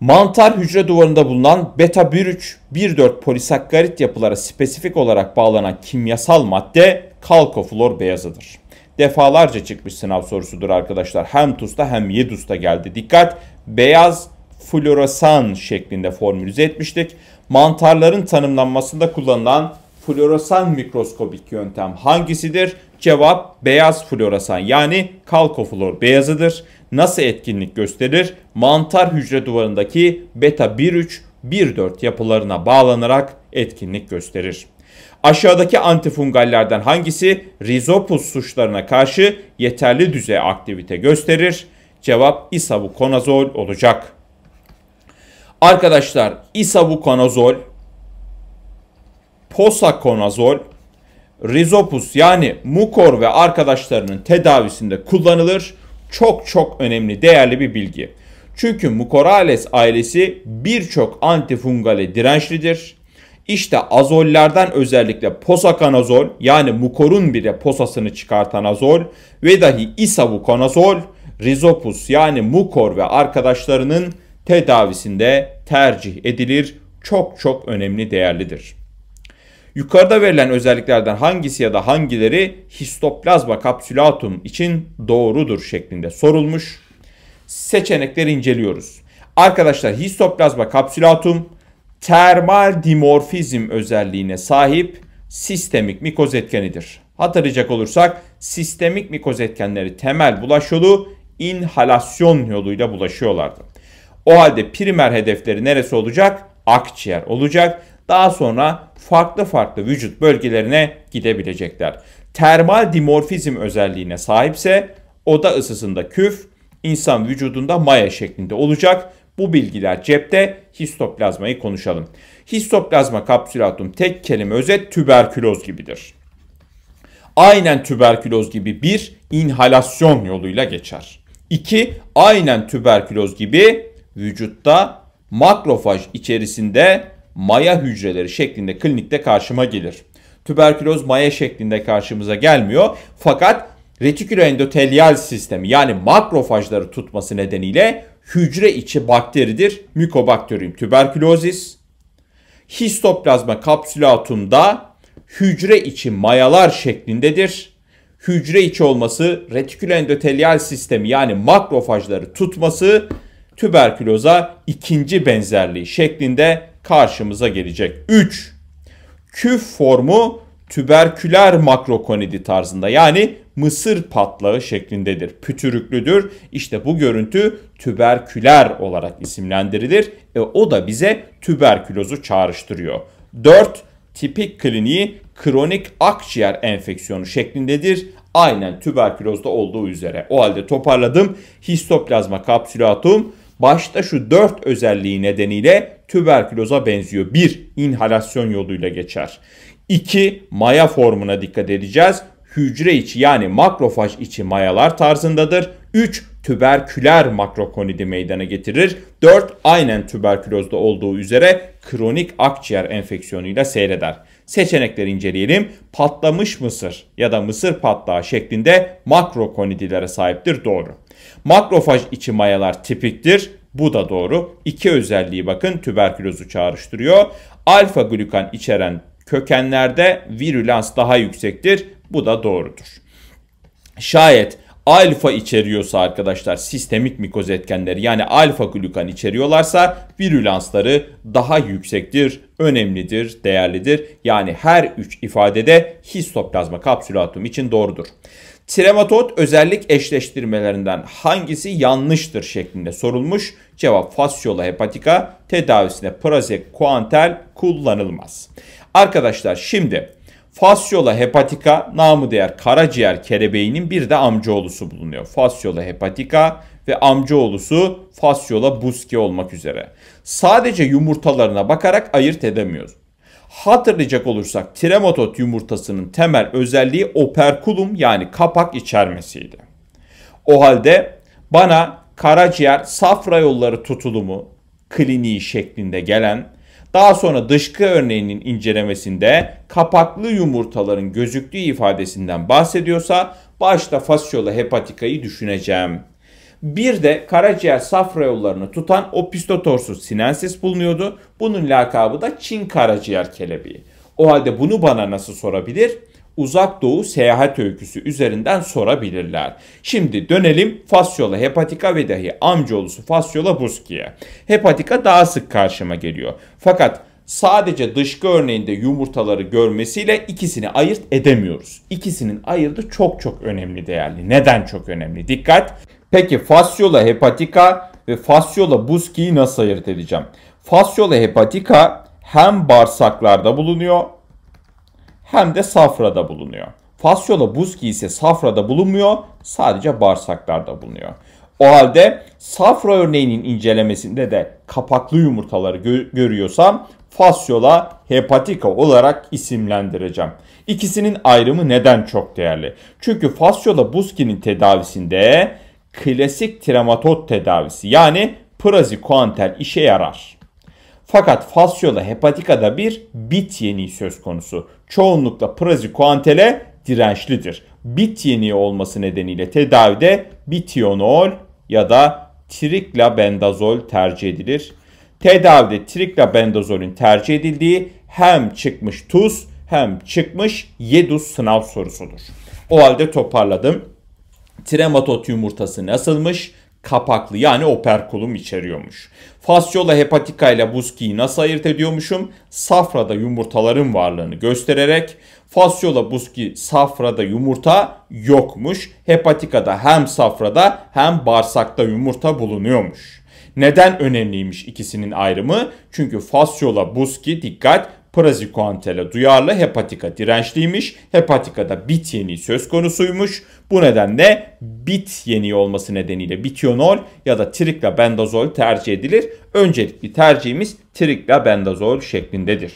Mantar hücre duvarında bulunan beta 1,3-1,4 polisakkarit yapılara spesifik olarak bağlanan kimyasal madde kalkoflor beyazıdır defalarca çıkmış sınav sorusudur arkadaşlar. Hem TUS'ta hem YEDUS'ta geldi. Dikkat beyaz floresan şeklinde formülize etmiştik. Mantarların tanımlanmasında kullanılan floresan mikroskopik yöntem hangisidir? Cevap beyaz floresan yani kalkoflor beyazıdır. Nasıl etkinlik gösterir? Mantar hücre duvarındaki beta 1.3 1.4 yapılarına bağlanarak etkinlik gösterir. Aşağıdaki antifungallerden hangisi rizopus suçlarına karşı yeterli düzey aktivite gösterir? Cevap isavukonazol olacak. Arkadaşlar isavukonazol, posakonazol, rizopus yani mukor ve arkadaşlarının tedavisinde kullanılır. Çok çok önemli değerli bir bilgi. Çünkü mukorales ailesi birçok antifungale dirençlidir işte azollerden özellikle posakanazol yani mukorun bile posasını çıkartan azol ve dahi isavukonazol rizopus yani mukor ve arkadaşlarının tedavisinde tercih edilir. Çok çok önemli değerlidir. Yukarıda verilen özelliklerden hangisi ya da hangileri histoplazma kapsülatum için doğrudur şeklinde sorulmuş. Seçenekleri inceliyoruz. Arkadaşlar histoplazma kapsülatum termal dimorfizm özelliğine sahip sistemik mikoz etkenidir. Hatırlayacak olursak sistemik mikoz etkenleri temel bulaş yolu inhalasyon yoluyla bulaşıyorlardı. O halde primer hedefleri neresi olacak? Akciğer olacak. Daha sonra farklı farklı vücut bölgelerine gidebilecekler. Termal dimorfizm özelliğine sahipse oda ısısında küf, insan vücudunda maya şeklinde olacak bu bilgiler cepte histoplazmayı konuşalım. Histoplazma kapsülatum tek kelime özet tüberküloz gibidir. Aynen tüberküloz gibi bir inhalasyon yoluyla geçer. 2. Aynen tüberküloz gibi vücutta makrofaj içerisinde maya hücreleri şeklinde klinikte karşıma gelir. Tüberküloz maya şeklinde karşımıza gelmiyor fakat retiküloendotelyal sistemi yani makrofajları tutması nedeniyle hücre içi bakteridir. Mycobacterium tuberculosis. Histoplazma kapsülatumda hücre içi mayalar şeklindedir. Hücre içi olması retikül endotelyal sistemi yani makrofajları tutması tüberküloza ikinci benzerliği şeklinde karşımıza gelecek. 3. Küf formu tüberküler makrokonidi tarzında yani mısır patlağı şeklindedir. Pütürüklüdür. İşte bu görüntü tüberküler olarak isimlendirilir. E, o da bize tüberkülozu çağrıştırıyor. 4. Tipik kliniği kronik akciğer enfeksiyonu şeklindedir. Aynen tüberkülozda olduğu üzere. O halde toparladım. Histoplazma kapsülatum başta şu 4 özelliği nedeniyle tüberküloza benziyor. 1. İnhalasyon yoluyla geçer. 2. Maya formuna dikkat edeceğiz. Hücre içi yani makrofaj içi mayalar tarzındadır. 3. Tüberküler makrokonidi meydana getirir. 4. Aynen tüberkülozda olduğu üzere kronik akciğer enfeksiyonuyla seyreder. Seçenekleri inceleyelim. Patlamış mısır ya da mısır patlağı şeklinde makrokonidilere sahiptir. Doğru. Makrofaj içi mayalar tipiktir. Bu da doğru. İki özelliği bakın tüberkülozu çağrıştırıyor. Alfa glükan içeren kökenlerde virülans daha yüksektir. Bu da doğrudur. Şayet alfa içeriyorsa arkadaşlar sistemik mikoz etkenleri yani alfa glukan içeriyorlarsa virülansları daha yüksektir, önemlidir, değerlidir. Yani her üç ifadede histoplazma kapsülatum için doğrudur. Trematot özellik eşleştirmelerinden hangisi yanlıştır şeklinde sorulmuş. Cevap fasciola hepatika tedavisine prazek kuantel kullanılmaz. Arkadaşlar şimdi Fasciola hepatica namı değer karaciğer kerebeğinin bir de amcaoğlusu bulunuyor. Fasciola hepatica ve amcaoğlusu Fasciola buski olmak üzere. Sadece yumurtalarına bakarak ayırt edemiyoruz. Hatırlayacak olursak tremotot yumurtasının temel özelliği operkulum yani kapak içermesiydi. O halde bana karaciğer safra yolları tutulumu kliniği şeklinde gelen daha sonra dışkı örneğinin incelemesinde kapaklı yumurtaların gözüktüğü ifadesinden bahsediyorsa başta fasciola hepatikayı düşüneceğim. Bir de karaciğer safra yollarını tutan opistotorsus sinensis bulunuyordu. Bunun lakabı da Çin karaciğer kelebeği. O halde bunu bana nasıl sorabilir? Uzak Doğu seyahat öyküsü üzerinden sorabilirler. Şimdi dönelim Fasyola hepatika ve dahi amcaoğlusu Fasyola buskiye. Hepatika daha sık karşıma geliyor. Fakat sadece dışkı örneğinde yumurtaları görmesiyle ikisini ayırt edemiyoruz. İkisinin ayırdı çok çok önemli değerli. Neden çok önemli? Dikkat. Peki Fasyola hepatika ve Fasyola buskiyi nasıl ayırt edeceğim? Fasyola hepatika hem bağırsaklarda bulunuyor hem de safrada bulunuyor. Fasyola buzki ise safrada bulunmuyor, sadece bağırsaklarda bulunuyor. O halde safra örneğinin incelemesinde de kapaklı yumurtaları gö görüyorsam fasyola hepatika olarak isimlendireceğim. İkisinin ayrımı neden çok değerli? Çünkü fasyola buzkinin tedavisinde klasik trematot tedavisi yani prazikuantel işe yarar. Fakat fasyola hepatikada bir bit yeniği söz konusu. Çoğunlukla prazikuantele dirençlidir. Bit yeniği olması nedeniyle tedavide bitionol ya da triklabendazol tercih edilir. Tedavide triklabendazolün tercih edildiği hem çıkmış tuz hem çıkmış yedus sınav sorusudur. O halde toparladım. Trematot yumurtası nasılmış? Kapaklı yani operkulum içeriyormuş. Fasciola hepatica ile buskiyi nasıl ayırt ediyormuşum? Safrada yumurtaların varlığını göstererek fasciola buski safrada yumurta yokmuş. Hepatikada hem safrada hem bağırsakta yumurta bulunuyormuş. Neden önemliymiş ikisinin ayrımı? Çünkü fasciola buzki dikkat Porazikuantele duyarlı, hepatika dirençliymiş. Hepatikada bit yeni söz konusuymuş. Bu nedenle bit yeni olması nedeniyle bitionol ya da triklabendazol tercih edilir. Öncelikli tercihimiz triklabendazol şeklindedir.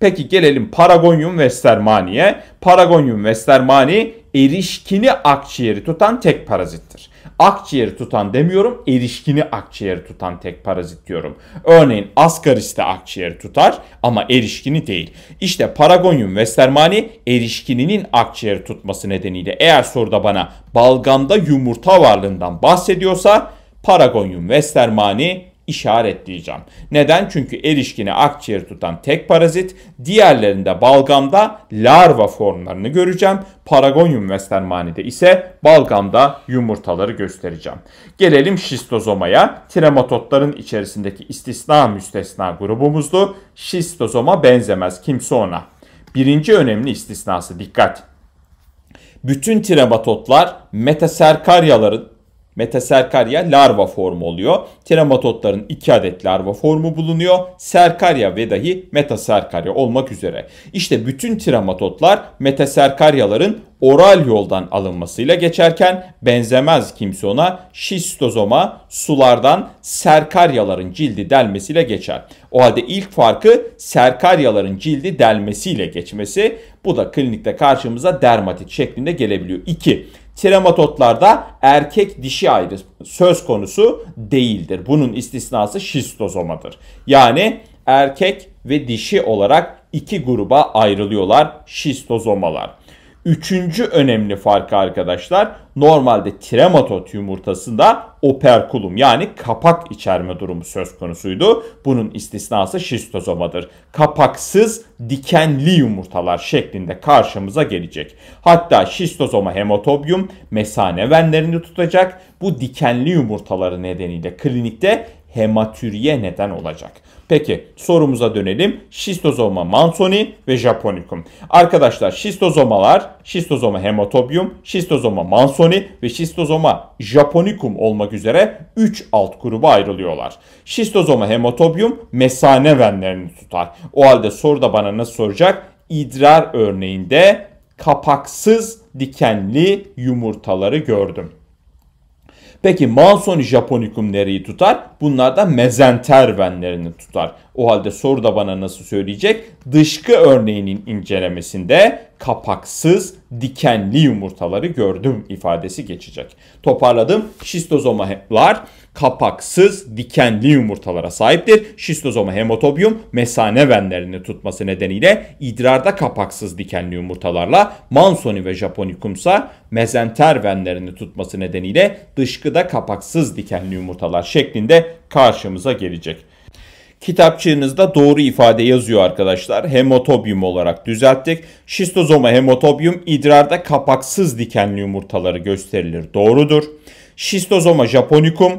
Peki gelelim Paragonium westermani'ye. Paragonium westermani erişkini akciğeri tutan tek parazittir akciğeri tutan demiyorum, erişkini akciğeri tutan tek parazit diyorum. Örneğin askariste akciğeri tutar ama erişkini değil. İşte Paragonium westermani erişkininin akciğeri tutması nedeniyle eğer soruda bana balgamda yumurta varlığından bahsediyorsa Paragonium westermani işaretleyeceğim. Neden? Çünkü erişkini akciğeri tutan tek parazit, diğerlerinde balgamda larva formlarını göreceğim. Paragonium westermani'de ise balgamda yumurtaları göstereceğim. Gelelim şistozomaya. Trematotların içerisindeki istisna müstesna grubumuzdu. Şistozoma benzemez kimse ona. Birinci önemli istisnası dikkat. Bütün trematotlar metaserkaryaların Metaserkarya larva formu oluyor. Trematotların iki adet larva formu bulunuyor. Serkarya ve dahi metaserkarya olmak üzere. İşte bütün trematotlar metaserkaryaların oral yoldan alınmasıyla geçerken benzemez kimse ona şistozoma sulardan serkaryaların cildi delmesiyle geçer. O halde ilk farkı serkaryaların cildi delmesiyle geçmesi. Bu da klinikte karşımıza dermatit şeklinde gelebiliyor. 2. Trematotlarda erkek dişi ayrı söz konusu değildir. Bunun istisnası şistozomadır. Yani erkek ve dişi olarak iki gruba ayrılıyorlar şistozomalar. Üçüncü önemli farkı arkadaşlar normalde trematot yumurtasında operkulum yani kapak içerme durumu söz konusuydu. Bunun istisnası şistozomadır. Kapaksız dikenli yumurtalar şeklinde karşımıza gelecek. Hatta şistozoma hematobium mesane venlerini tutacak. Bu dikenli yumurtaları nedeniyle klinikte hematüriye neden olacak. Peki sorumuza dönelim. Şistozoma mansoni ve japonikum. Arkadaşlar şistozomalar, şistozoma hematobium, şistozoma mansoni ve şistozoma japonikum olmak üzere 3 alt gruba ayrılıyorlar. Şistozoma hematobium mesane venlerini tutar. O halde soruda bana nasıl soracak? İdrar örneğinde kapaksız dikenli yumurtaları gördüm. Peki Manson Japonicum nereyi tutar? Bunlar da mezenter tutar. O halde soru da bana nasıl söyleyecek? Dışkı örneğinin incelemesinde kapaksız dikenli yumurtaları gördüm ifadesi geçecek. Toparladım. Şistozoma heplar kapaksız dikenli yumurtalara sahiptir. Şistozoma hematobium mesane venlerini tutması nedeniyle idrarda kapaksız dikenli yumurtalarla Mansoni ve Japonikumsa mezenter venlerini tutması nedeniyle dışkıda kapaksız dikenli yumurtalar şeklinde karşımıza gelecek. Kitapçığınızda doğru ifade yazıyor arkadaşlar. Hematobium olarak düzelttik. Şistozoma hematobium idrarda kapaksız dikenli yumurtaları gösterilir. Doğrudur. Şistozoma japonikum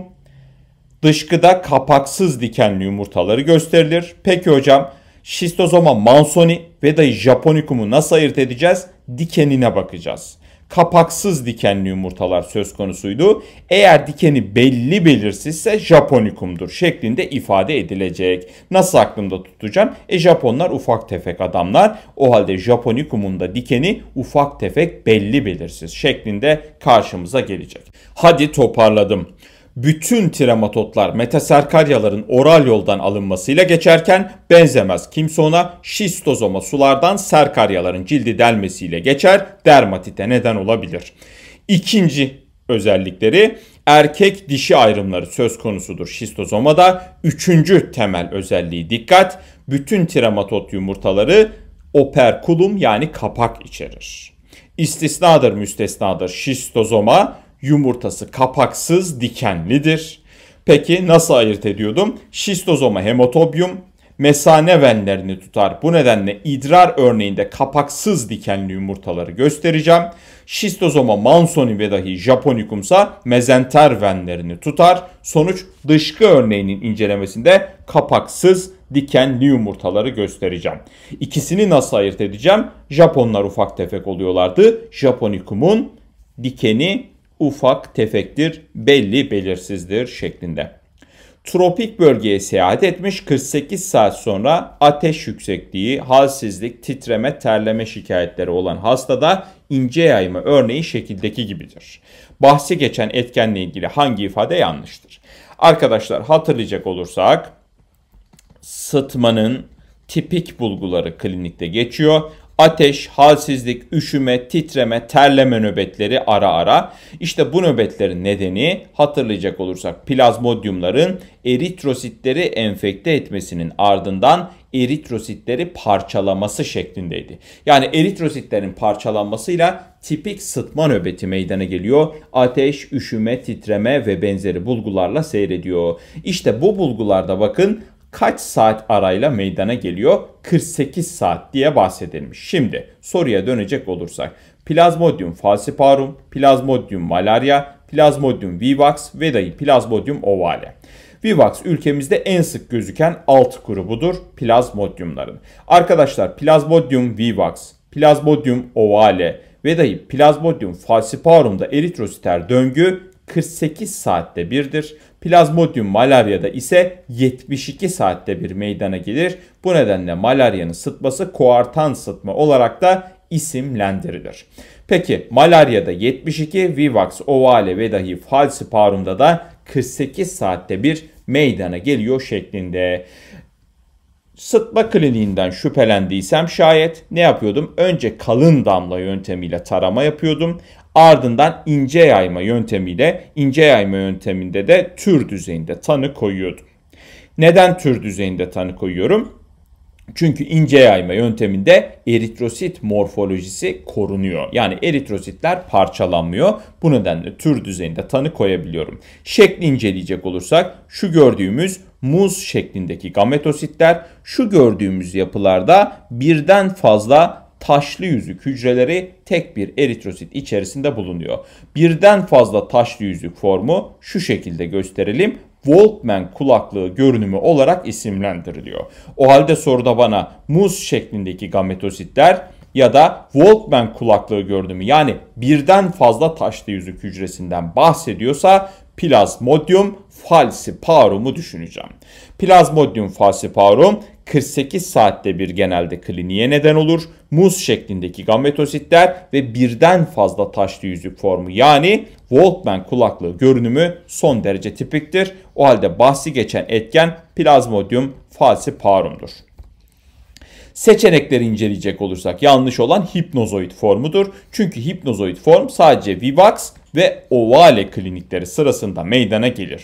Dışkıda kapaksız dikenli yumurtaları gösterilir. Peki hocam şistozoma mansoni ve dahi japonikumu nasıl ayırt edeceğiz? Dikenine bakacağız. Kapaksız dikenli yumurtalar söz konusuydu. Eğer dikeni belli belirsizse japonikumdur şeklinde ifade edilecek. Nasıl aklımda tutacağım? E Japonlar ufak tefek adamlar. O halde japonikumun da dikeni ufak tefek belli belirsiz şeklinde karşımıza gelecek. Hadi toparladım bütün trematotlar metaserkaryaların oral yoldan alınmasıyla geçerken benzemez kimse ona şistozoma sulardan serkaryaların cildi delmesiyle geçer dermatite neden olabilir. İkinci özellikleri erkek dişi ayrımları söz konusudur şistozomada. Üçüncü temel özelliği dikkat bütün trematot yumurtaları operkulum yani kapak içerir. İstisnadır müstesnadır şistozoma yumurtası kapaksız dikenlidir. Peki nasıl ayırt ediyordum? Şistozoma hematobium mesane venlerini tutar. Bu nedenle idrar örneğinde kapaksız dikenli yumurtaları göstereceğim. Şistozoma mansoni ve dahi japonikumsa mezenter venlerini tutar. Sonuç dışkı örneğinin incelemesinde kapaksız dikenli yumurtaları göstereceğim. İkisini nasıl ayırt edeceğim? Japonlar ufak tefek oluyorlardı. Japonikumun dikeni ufak tefektir, belli belirsizdir şeklinde. Tropik bölgeye seyahat etmiş 48 saat sonra ateş yüksekliği, halsizlik, titreme, terleme şikayetleri olan hastada ince yayma örneği şekildeki gibidir. Bahsi geçen etkenle ilgili hangi ifade yanlıştır? Arkadaşlar hatırlayacak olursak sıtmanın tipik bulguları klinikte geçiyor. Ateş, halsizlik, üşüme, titreme, terleme nöbetleri ara ara. İşte bu nöbetlerin nedeni hatırlayacak olursak plazmodyumların eritrositleri enfekte etmesinin ardından eritrositleri parçalaması şeklindeydi. Yani eritrositlerin parçalanmasıyla tipik sıtma nöbeti meydana geliyor. Ateş, üşüme, titreme ve benzeri bulgularla seyrediyor. İşte bu bulgularda bakın kaç saat arayla meydana geliyor? 48 saat diye bahsedilmiş. Şimdi soruya dönecek olursak Plasmodium falciparum, Plasmodium malaria, Plasmodium vivax ve dahi Plasmodium ovale. Vivax ülkemizde en sık gözüken alt grubudur plazmodiumların. Arkadaşlar plazmodium vivax, plazmodium ovale ve dahi plazmodium falciparum'da eritrositer döngü 48 saatte birdir. Plazmodium malaria'da ise 72 saatte bir meydana gelir. Bu nedenle malaryanın sıtması koartan sıtma olarak da isimlendirilir. Peki malaryada 72, Vivax ovale ve dahi falciparum'da da 48 saatte bir meydana geliyor şeklinde. Sıtma kliniğinden şüphelendiysem şayet ne yapıyordum? Önce kalın damla yöntemiyle tarama yapıyordum. Ardından ince yayma yöntemiyle ince yayma yönteminde de tür düzeyinde tanı koyuyordum. Neden tür düzeyinde tanı koyuyorum? Çünkü ince yayma yönteminde eritrosit morfolojisi korunuyor. Yani eritrositler parçalanmıyor. Bu nedenle tür düzeyinde tanı koyabiliyorum. Şekli inceleyecek olursak şu gördüğümüz muz şeklindeki gametositler şu gördüğümüz yapılarda birden fazla taşlı yüzük hücreleri tek bir eritrosit içerisinde bulunuyor. Birden fazla taşlı yüzük formu şu şekilde gösterelim. Voltman kulaklığı görünümü olarak isimlendiriliyor. O halde soruda bana muz şeklindeki gametositler ya da Voltman kulaklığı görünümü yani birden fazla taşlı yüzük hücresinden bahsediyorsa Plasmodium falciparum'u düşüneceğim. Plasmodium falciparum 48 saatte bir genelde kliniğe neden olur. Muz şeklindeki gametositler ve birden fazla taşlı yüzük formu yani Volkmann kulaklığı görünümü son derece tipiktir. O halde bahsi geçen etken Plasmodium falciparum'dur. Seçenekleri inceleyecek olursak yanlış olan hipnozoid formudur. Çünkü hipnozoid form sadece Vivax ve Ovale klinikleri sırasında meydana gelir.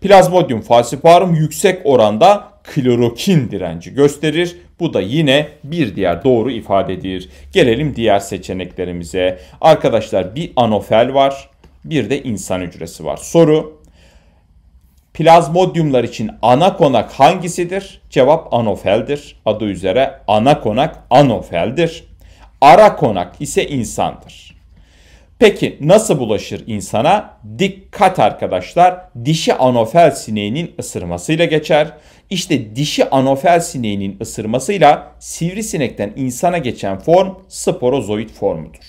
Plazmodium falciparum yüksek oranda klorokin direnci gösterir. Bu da yine bir diğer doğru ifadedir. Gelelim diğer seçeneklerimize. Arkadaşlar bir anofel var, bir de insan hücresi var. Soru Plazmodyumlar için ana konak hangisidir? Cevap anofeldir. Adı üzere ana konak anofeldir. Ara konak ise insandır. Peki nasıl bulaşır insana? Dikkat arkadaşlar. Dişi anofel sineğinin ısırmasıyla geçer. İşte dişi anofel sineğinin ısırmasıyla sivrisinekten insana geçen form sporozoid formudur.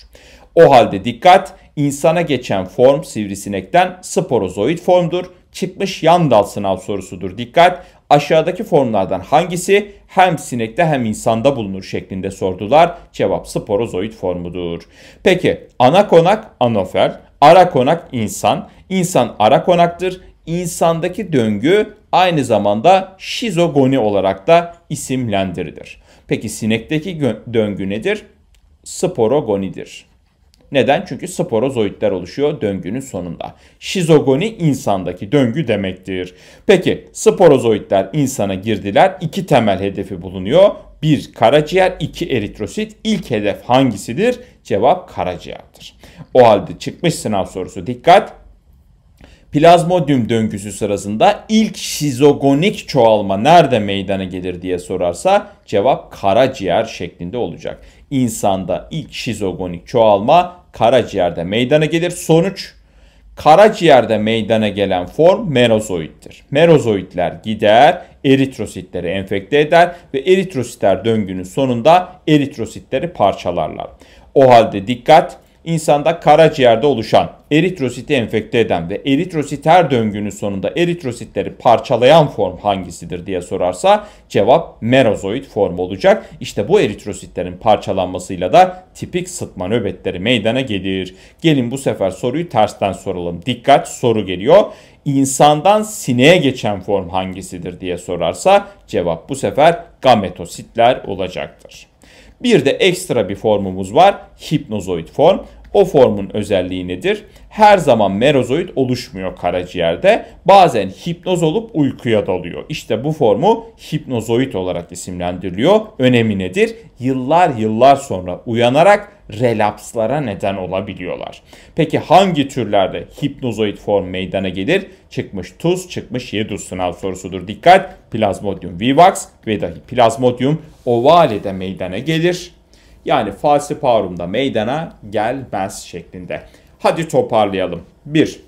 O halde dikkat insana geçen form sivrisinekten sporozoid formdur çıkmış yan dal sınav sorusudur. Dikkat aşağıdaki formlardan hangisi hem sinekte hem insanda bulunur şeklinde sordular. Cevap sporozoid formudur. Peki ana konak anofer, ara konak insan, insan ara konaktır. İnsandaki döngü aynı zamanda şizogoni olarak da isimlendirilir. Peki sinekteki döngü nedir? Sporogonidir. Neden? Çünkü sporozoitler oluşuyor döngünün sonunda. Şizogoni insandaki döngü demektir. Peki sporozoitler insana girdiler. İki temel hedefi bulunuyor. Bir karaciğer, iki eritrosit. İlk hedef hangisidir? Cevap karaciğerdir. O halde çıkmış sınav sorusu dikkat. Plazmodium döngüsü sırasında ilk şizogonik çoğalma nerede meydana gelir diye sorarsa cevap karaciğer şeklinde olacak. İnsanda ilk şizogonik çoğalma karaciğerde meydana gelir. Sonuç karaciğerde meydana gelen form merozoittir. Merozoitler gider, eritrositleri enfekte eder ve eritrositler döngünün sonunda eritrositleri parçalarlar. O halde dikkat insanda karaciğerde oluşan eritrositi enfekte eden ve eritrositer döngünün sonunda eritrositleri parçalayan form hangisidir diye sorarsa cevap merozoid form olacak. İşte bu eritrositlerin parçalanmasıyla da tipik sıtma nöbetleri meydana gelir. Gelin bu sefer soruyu tersten soralım. Dikkat soru geliyor. İnsandan sineğe geçen form hangisidir diye sorarsa cevap bu sefer gametositler olacaktır. Bir de ekstra bir formumuz var. Hipnozoid form. O formun özelliği nedir? Her zaman merozoid oluşmuyor karaciğerde. Bazen hipnoz olup uykuya dalıyor. İşte bu formu hipnozoid olarak isimlendiriliyor. Önemi nedir? Yıllar yıllar sonra uyanarak relapslara neden olabiliyorlar. Peki hangi türlerde hipnozoid form meydana gelir? Çıkmış tuz, çıkmış yedus sınav sorusudur. Dikkat! Plazmodium vivax ve dahi Plasmodium ovale de meydana gelir. Yani falsiparumda meydana gelmez şeklinde. Hadi toparlayalım. 1.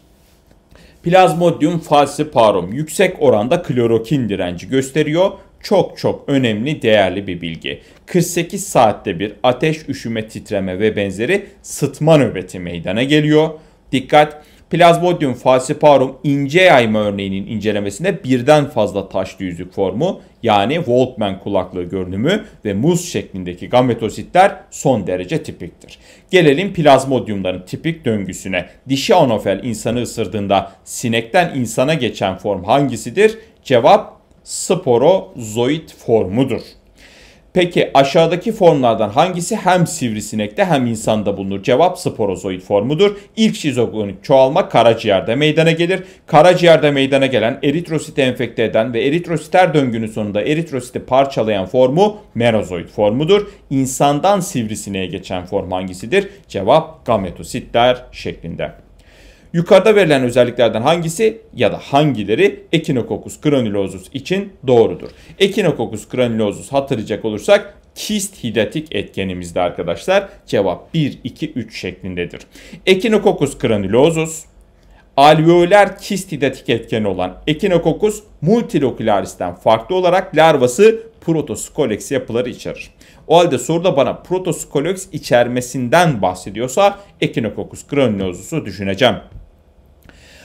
Plazmodium falciparum yüksek oranda klorokin direnci gösteriyor. Çok çok önemli değerli bir bilgi. 48 saatte bir ateş, üşüme, titreme ve benzeri sıtma nöbeti meydana geliyor. Dikkat! Plasmodium falciparum ince yayma örneğinin incelemesinde birden fazla taşlı yüzük formu yani Walkman kulaklığı görünümü ve muz şeklindeki gametositler son derece tipiktir. Gelelim plazmodiumların tipik döngüsüne. Dişi anofel insanı ısırdığında sinekten insana geçen form hangisidir? Cevap sporozoid formudur. Peki aşağıdaki formlardan hangisi hem sivrisinekte hem insanda bulunur? Cevap sporozoid formudur. İlk şizogonik çoğalma karaciğerde meydana gelir. Karaciğerde meydana gelen eritrositi enfekte eden ve eritrositer döngünün sonunda eritrositi parçalayan formu merozoid formudur. İnsandan sivrisineğe geçen form hangisidir? Cevap gametositler şeklinde. Yukarıda verilen özelliklerden hangisi ya da hangileri Echinococcus granulosus için doğrudur? Echinococcus granulosus hatırlayacak olursak kist hidatik etkenimizde arkadaşlar cevap 1 2 3 şeklindedir. Echinococcus granulosus alveoler kist hidatik etkeni olan Echinococcus multilocularis'ten farklı olarak larvası protoskolex yapıları içerir. O halde soruda bana protoskolex içermesinden bahsediyorsa Echinococcus granulosus'u düşüneceğim.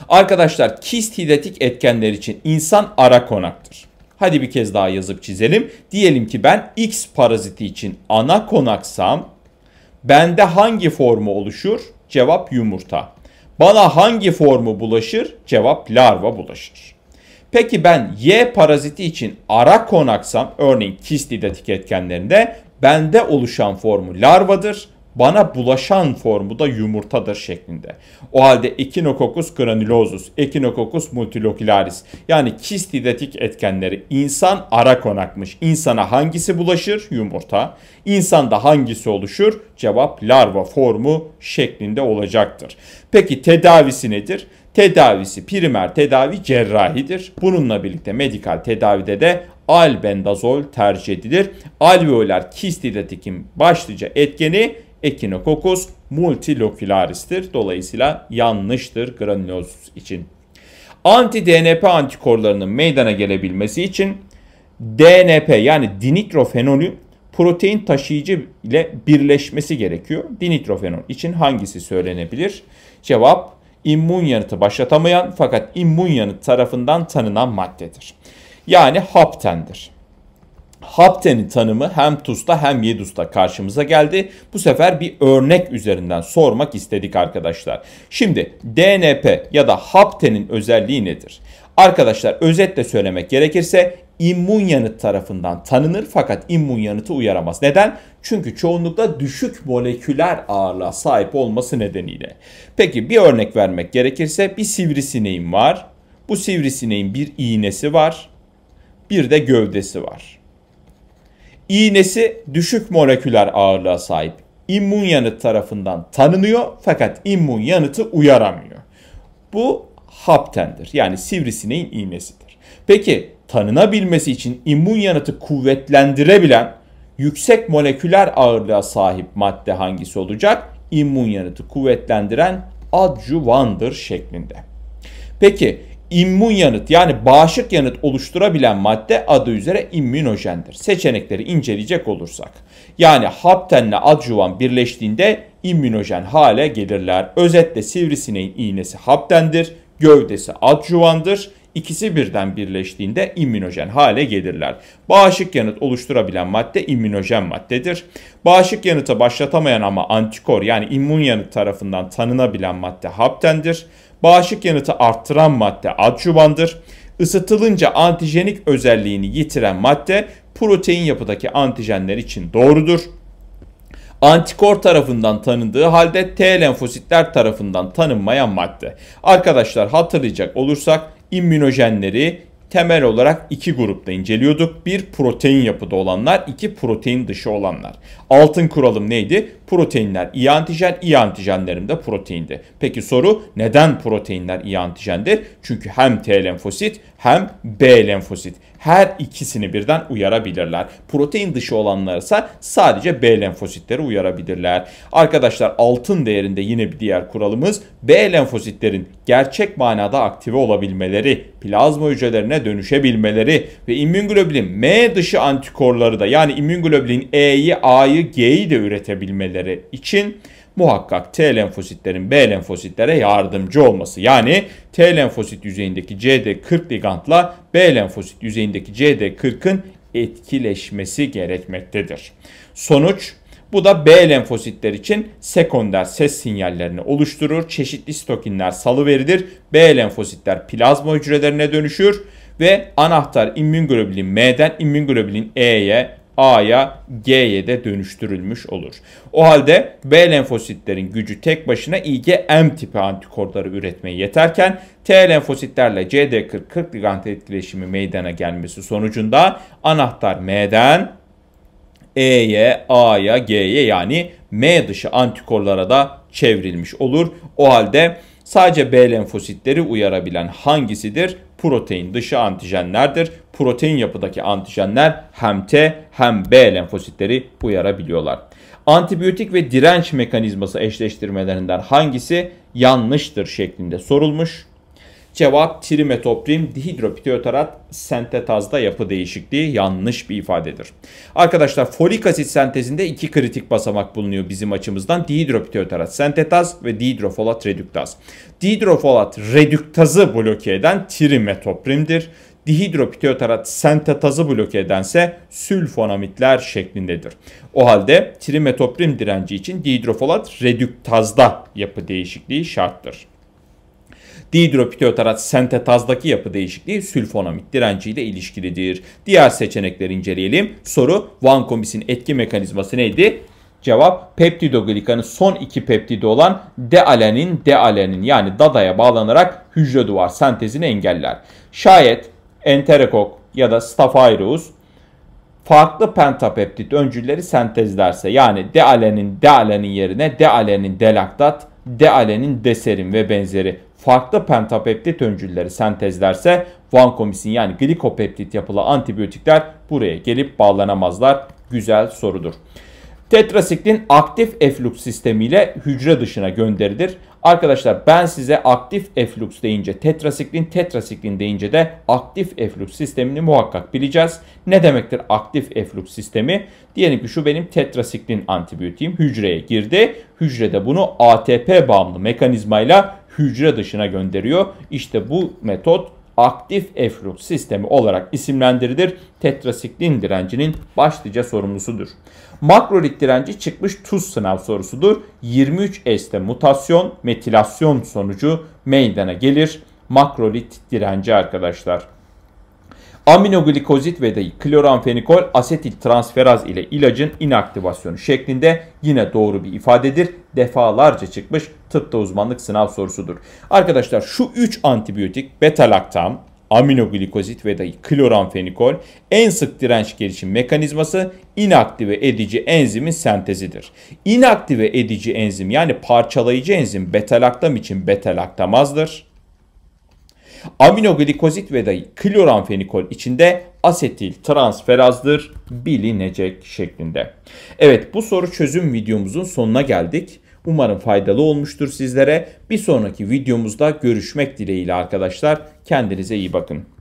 Arkadaşlar kist hidratik etkenler için insan ara konaktır. Hadi bir kez daha yazıp çizelim. Diyelim ki ben X paraziti için ana konaksam bende hangi formu oluşur? Cevap yumurta. Bana hangi formu bulaşır? Cevap larva bulaşır. Peki ben Y paraziti için ara konaksam örneğin kist didatik etkenlerinde bende oluşan formu larvadır. Bana bulaşan formu da yumurtadır şeklinde. O halde Echinococcus granulosus, Echinococcus multilocularis yani kist hidatik etkenleri insan ara konakmış. İnsana hangisi bulaşır? Yumurta. İnsanda hangisi oluşur? Cevap larva formu şeklinde olacaktır. Peki tedavisi nedir? Tedavisi primer tedavi cerrahidir. Bununla birlikte medikal tedavide de albendazol tercih edilir. Alveolar kistidatik'in başlıca etkeni Echinococcus multilocularis'tir. Dolayısıyla yanlıştır granulosus için. Anti-DNP antikorlarının meydana gelebilmesi için DNP yani dinitrofenolü protein taşıyıcı ile birleşmesi gerekiyor. Dinitrofenol için hangisi söylenebilir? Cevap immün yanıtı başlatamayan fakat immün yanıt tarafından tanınan maddedir. Yani haptendir. Hapten'in tanımı hem TUS'ta hem YEDUS'ta karşımıza geldi. Bu sefer bir örnek üzerinden sormak istedik arkadaşlar. Şimdi DNP ya da Hapten'in özelliği nedir? Arkadaşlar özetle söylemek gerekirse immün yanıt tarafından tanınır fakat immün yanıtı uyaramaz. Neden? Çünkü çoğunlukla düşük moleküler ağırlığa sahip olması nedeniyle. Peki bir örnek vermek gerekirse bir sivrisineğim var. Bu sivrisineğin bir iğnesi var. Bir de gövdesi var. İğnesi düşük moleküler ağırlığa sahip. İmmün yanıt tarafından tanınıyor fakat immün yanıtı uyaramıyor. Bu haptendir yani sivrisineğin iğnesidir. Peki tanınabilmesi için immün yanıtı kuvvetlendirebilen yüksek moleküler ağırlığa sahip madde hangisi olacak? İmmün yanıtı kuvvetlendiren adjuvandır şeklinde. Peki immün yanıt yani bağışık yanıt oluşturabilen madde adı üzere immünojendir. Seçenekleri inceleyecek olursak. Yani haptenle adjuvan birleştiğinde immünojen hale gelirler. Özetle sivrisineğin iğnesi haptendir, gövdesi adjuvandır. İkisi birden birleştiğinde immünojen hale gelirler. Bağışık yanıt oluşturabilen madde immünojen maddedir. Bağışık yanıta başlatamayan ama antikor yani immün yanıt tarafından tanınabilen madde haptendir bağışık yanıtı arttıran madde adjuvandır. Isıtılınca antijenik özelliğini yitiren madde protein yapıdaki antijenler için doğrudur. Antikor tarafından tanındığı halde T lenfositler tarafından tanınmayan madde. Arkadaşlar hatırlayacak olursak immünojenleri temel olarak iki grupta inceliyorduk. Bir protein yapıda olanlar, iki protein dışı olanlar. Altın kuralım neydi? Proteinler iyi antijen, iyi antijenlerim de proteindi. Peki soru neden proteinler iyi antijendir? Çünkü hem T lenfosit hem B lenfosit her ikisini birden uyarabilirler. Protein dışı olanlarsa sadece B lenfositleri uyarabilirler. Arkadaşlar altın değerinde yine bir diğer kuralımız B lenfositlerin gerçek manada aktive olabilmeleri, plazma hücrelerine dönüşebilmeleri ve immünoglobulin M dışı antikorları da yani immünoglobulin E'yi, A'yı, G'yi de üretebilmeleri için muhakkak T lenfositlerin B lenfositlere yardımcı olması. Yani T lenfosit yüzeyindeki CD40 ligantla B lenfosit yüzeyindeki CD40'ın etkileşmesi gerekmektedir. Sonuç bu da B lenfositler için sekonder ses sinyallerini oluşturur. Çeşitli sitokinler salıverilir. B lenfositler plazma hücrelerine dönüşür ve anahtar immünoglobulin M'den immünoglobulin E'ye, A'ya G'ye de dönüştürülmüş olur. O halde B lenfositlerin gücü tek başına IgM tipi antikorları üretmeye yeterken T lenfositlerle CD40-40 ligand etkileşimi meydana gelmesi sonucunda anahtar M'den E'ye, A'ya, G'ye yani M dışı antikorlara da çevrilmiş olur. O halde sadece B lenfositleri uyarabilen hangisidir? Protein dışı antijenlerdir protein yapıdaki antijenler hem T hem B lenfositleri uyarabiliyorlar. Antibiyotik ve direnç mekanizması eşleştirmelerinden hangisi yanlıştır şeklinde sorulmuş. Cevap trimetoprim dihidropiteotarat sentetazda yapı değişikliği yanlış bir ifadedir. Arkadaşlar folik asit sentezinde iki kritik basamak bulunuyor bizim açımızdan. Dihidropiteotarat sentetaz ve dihidrofolat redüktaz. Dihidrofolat redüktazı bloke eden trimetoprimdir dihidropiteotarat sentetazı bloke edense sülfonamitler şeklindedir. O halde trimetoprim direnci için dihidrofolat redüktazda yapı değişikliği şarttır. Dihidropiteotarat sentetazdaki yapı değişikliği sülfonamit direnciyle ilişkilidir. Diğer seçenekleri inceleyelim. Soru Van etki mekanizması neydi? Cevap peptidoglikanın son iki peptidi olan dealenin dealenin yani dadaya bağlanarak hücre duvar sentezini engeller. Şayet enterokok ya da staphyreus farklı pentapeptit öncülleri sentezlerse yani dealenin dealenin yerine dealenin delaktat, dealenin deserin ve benzeri farklı pentapeptit öncülleri sentezlerse vancomisin yani glikopeptit yapılı antibiyotikler buraya gelip bağlanamazlar. Güzel sorudur. Tetrasiklin aktif eflux sistemiyle hücre dışına gönderilir. Arkadaşlar ben size aktif eflux deyince tetrasiklin, tetrasiklin deyince de aktif eflux sistemini muhakkak bileceğiz. Ne demektir aktif eflux sistemi? Diyelim ki şu benim tetrasiklin antibiyotiğim hücreye girdi. Hücrede bunu ATP bağımlı mekanizmayla hücre dışına gönderiyor. İşte bu metot aktif eflut sistemi olarak isimlendirilir. Tetrasiklin direncinin başlıca sorumlusudur. Makrolit direnci çıkmış tuz sınav sorusudur. 23 S'te mutasyon, metilasyon sonucu meydana gelir. Makrolit direnci arkadaşlar aminoglikozit ve de kloramfenikol asetil transferaz ile ilacın inaktivasyonu şeklinde yine doğru bir ifadedir. Defalarca çıkmış tıpta uzmanlık sınav sorusudur. Arkadaşlar şu 3 antibiyotik betalaktam, laktam aminoglikozit ve dahi kloramfenikol en sık direnç gelişim mekanizması inaktive edici enzimin sentezidir. İnaktive edici enzim yani parçalayıcı enzim betalaktam için betalaktamazdır aminoglikozit ve dahi kloranfenikol içinde asetil transferazdır bilinecek şeklinde. Evet bu soru çözüm videomuzun sonuna geldik. Umarım faydalı olmuştur sizlere. Bir sonraki videomuzda görüşmek dileğiyle arkadaşlar. Kendinize iyi bakın.